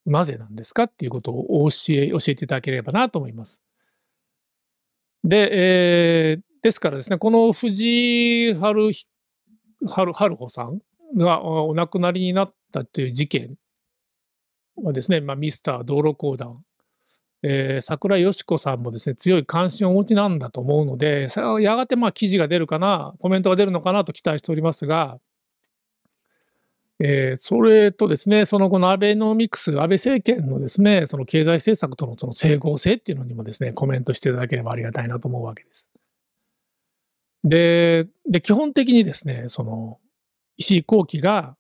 なぜなんですかっていうことを教え、教えていただければなと思います。で、えー、ですからですね、この藤井春、春、春穂さんがお亡くなりになったていう事件はですね、まあ、ミスター道路公団、えー、桜井よし子さんもですね強い関心をお持ちなんだと思うのでやがてまあ記事が出るかなコメントが出るのかなと期待しておりますが、えー、それとですねその後のアベノミクス安倍政権のですねその経済政策とのその整合性っていうのにもですねコメントしていただければありがたいなと思うわけです。でで基本的にですねその石井後期が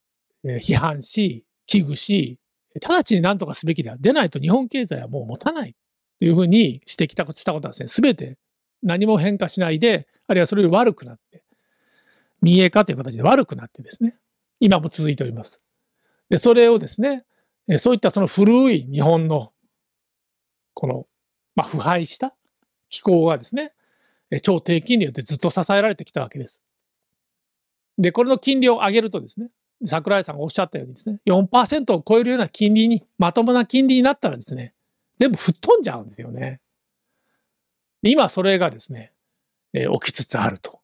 え批判し、危惧し、直ちに何とかすべきだ。出ないと日本経済はもう持たない。というふうにしてきたことしたことはですね、すべて何も変化しないで、あるいはそれより悪くなって、民営化という形で悪くなってですね、今も続いております。で、それをですね、そういったその古い日本の、この、まあ、腐敗した気候がですね、超低金利によってずっと支えられてきたわけです。で、これの金利を上げるとですね、桜井さんがおっしゃったようにですね、4%を超えるような金利に、まともな金利になったらですね、全部吹っ飛んじゃうんですよね。今、それがですね、えー、起きつつあると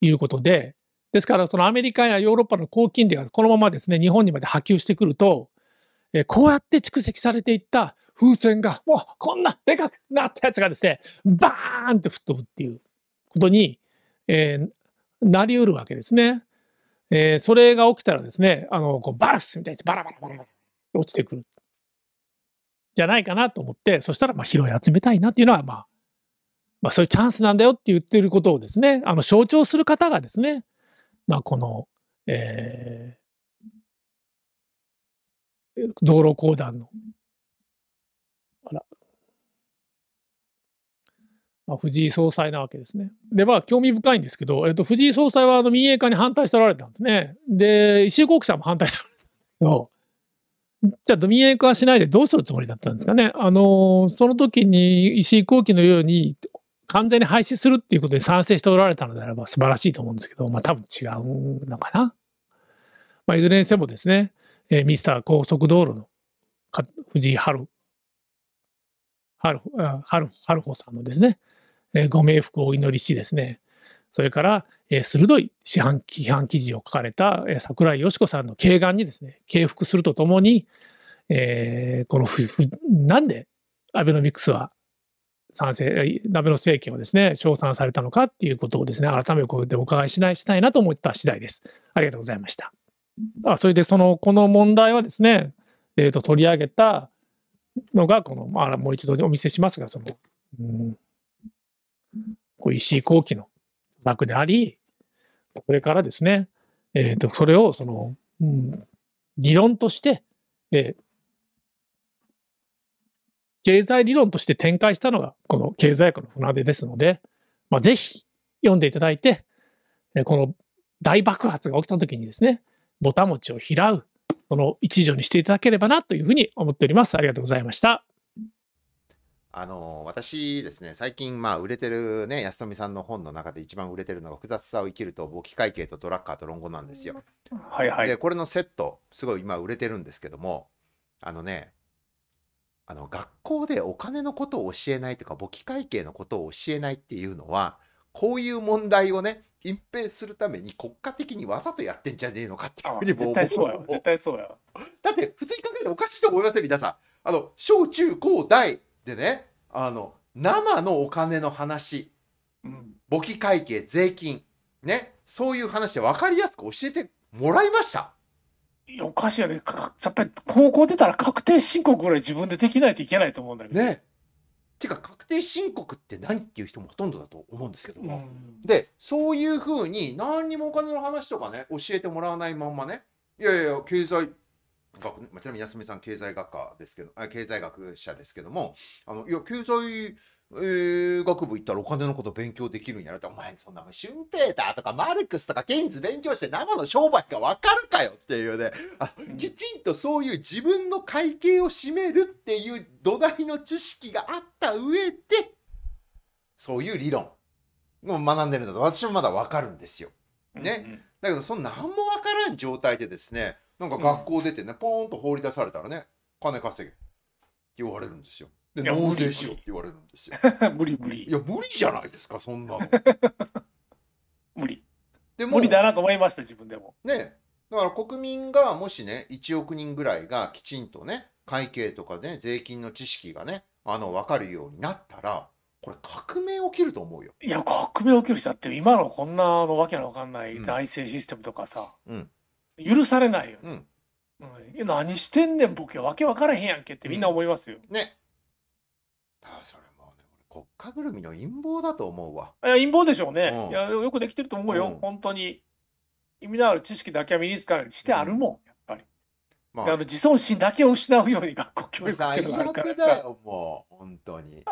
いうことで、ですから、そのアメリカやヨーロッパの高金利がこのままですね、日本にまで波及してくると、えー、こうやって蓄積されていった風船が、もうこんなでかくなったやつがですね、バーンって吹っ飛ぶっていうことに、えー、なりうるわけですね。えー、それが起きたらですね、あの、こうバラスみたいにバラバラバラバラ落ちてくる。じゃないかなと思って、そしたらまあ拾い集めたいなっていうのは、まあ、まあそういうチャンスなんだよって言ってることをですね、あの象徴する方がですね、まあこの、えー、道路公団の、あら、まあ、藤井総裁なわけですね。で、まあ、興味深いんですけど、えっと、藤井総裁はあの民営化に反対しておられたんですね。で、石井国んも反対しておられた。じゃあ、民営化しないでどうするつもりだったんですかね。あの、その時に石井幸喜のように、完全に廃止するっていうことに賛成しておられたのであれば素晴らしいと思うんですけど、まあ多分違うのかな。まあいずれにしてもですね、えー、ミスター高速道路の藤井春、春、春、春穂さんのですね、えご冥福をお祈りしですね、それから、え鋭い批判批判記事を書かれた、え桜井よし子さんの敬願にですね、敬服するとともに、えー、このふふ、なんでアベノミクスは賛成、アベノ政権をですね、称賛されたのかっていうことをですね、改めてこうやってお伺いしないしたいなと思った次第です。ありがとうございました。あそれで、その、この問題はですね、えーと、と取り上げたのが、この、まあ、もう一度お見せしますが、その、うんこう石井後期の著作であり、これからですね、えっ、ー、と、それをその、うん、理論として、えー、経済理論として展開したのが、この経済学の船出ですので、まあ、ぜひ読んでいただいて、えー、この大爆発が起きた時にですね、ぼたもちをらう、その一助にしていただければなというふうに思っております。ありがとうございました。あの私ですね、最近、まあ、売れてるね、安富さんの本の中で一番売れてるのが、複雑さを生きると、簿記会計とドラッカーと論語なんですよ。はいはい。で、これのセット、すごい今売れてるんですけども、あのね、あの、学校でお金のことを教えないとか、簿記会計のことを教えないっていうのは、こういう問題をね、隠蔽するために国家的にわざとやってんじゃねえのかっていうふうに僕絶対そうや、だって、普通に考えておかしいと思いますね皆さん。あの、小中高大でね、あの生のお金の話、うん、簿記会計税金ねそういう話で分かりやすく教えてもらいましたいやおかしいよねやっぱり高校出たら確定申告ぐらい自分でできないといけないと思うんだけどねていうか確定申告って何っていう人もほとんどだと思うんですけども、うん、でそういうふうに何にもお金の話とかね教えてもらわないまんまねいやいや経済学、ちなみに安見さん経済学科ですけど、経済学者ですけども、あの、いや、経済、えー、学部行ったらお金のこと勉強できるんやろって、お前そんなもん、シュンペーターとかマルクスとかケインズ勉強して生の商売かわかるかよっていうね、あきちんとそういう自分の会計を占めるっていう土台の知識があった上で、そういう理論を学んでるんだと、私もまだわかるんですよ。ね。だけど、その何もわからん状態でですね、なんか学校出てね、ポーンと放り出されたらね、金稼げって言われるんですよ。で、いや納税しようって言われるんですよ。無理 無理。いや、無理じゃないですか、そんなの。無理。でも無理だなと思いました、自分でも。ね、だから国民がもしね、1億人ぐらいがきちんとね、会計とかね、税金の知識がね、あの、わかるようになったら、これ革命起きると思うよ。いや、革命起きる人だって今のこんなあのわけのわかんない財政システムとかさ、うん許されないよ、うんうん、何してんねんボケわけ分からへんやんけってみんな思いますよ、ねだそれもうね国家ぐるみの陰謀だと思うわいや陰謀でしょうね、うんいやよくできてると思うよ、うん本当に意味のある知識だけは身につかないようにしてあるもん、やっぱり、まああの自尊心だけを失うように学校教育っていうのがあるからだよもう本当に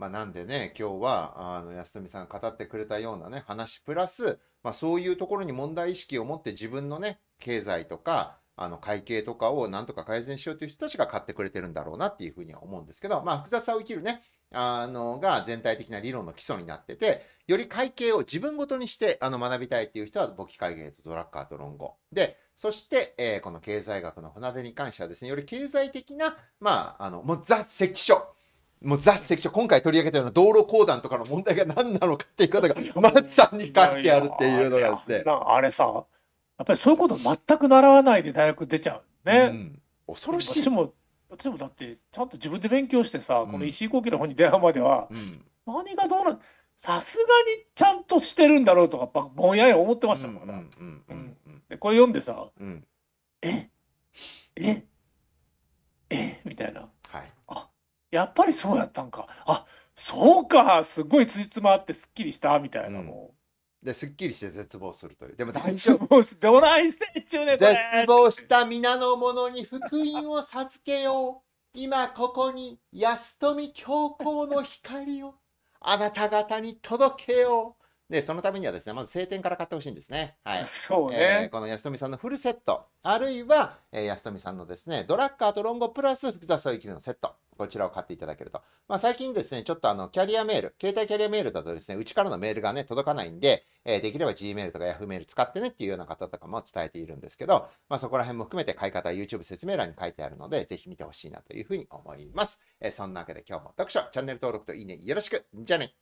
まあ、なんでね、今日は、あの、安富さん語ってくれたようなね、話プラス、まあ、そういうところに問題意識を持って自分のね、経済とか、あの、会計とかをなんとか改善しようという人たちが買ってくれてるんだろうなっていうふうには思うんですけど、まあ、複雑さを生きるね、あの、が全体的な理論の基礎になってて、より会計を自分ごとにして、あの、学びたいっていう人は、簿記会計とドラッカーと論語。で、そして、えー、この経済学の船出に関してはですね、より経済的な、まあ、あの、もうザ・関所。もう雑関所今回取り上げたような道路公団とかの問題が何なのかっていうことが まさに書いてあるっていうのがですねあれさやっぱりそういうこと全く習わないで大学出ちゃうね、うん、恐ろしい私も私もだってちゃんと自分で勉強してさ、この石井高輝の本に出会うまでは、うん、何がどうなさすがにちゃんとしてるんだろうとかぼんやり思ってましたもんねこれ読んでさ、うん、ええええみたいな。やっぱりそうやったんか。あ、そうか。すごいつじつまあってすっきりした、みたいなもう。で、すっきりして絶望するという。でも大丈夫。どないせんちね絶望した皆の者に福音を授けよう。今ここに安富教皇の光をあなた方に届けよう。で、そのためにはですね、まず聖典から買ってほしいんですね。はい。そうね。えー、この安富さんのフルセット、あるいは、えー、安富さんのですね、ドラッカーとロンゴプラス福沢総一のセット。こちらを買っていただけると。まあ、最近ですね、ちょっとあの、キャリアメール、携帯キャリアメールだとですね、うちからのメールがね、届かないんで、えー、できれば Gmail とか Yahoo メール使ってねっていうような方とかも伝えているんですけど、まあ、そこら辺も含めて買い方は YouTube 説明欄に書いてあるので、ぜひ見てほしいなというふうに思います。えー、そんなわけで今日も読書、チャンネル登録といいねよろしく。じゃあね。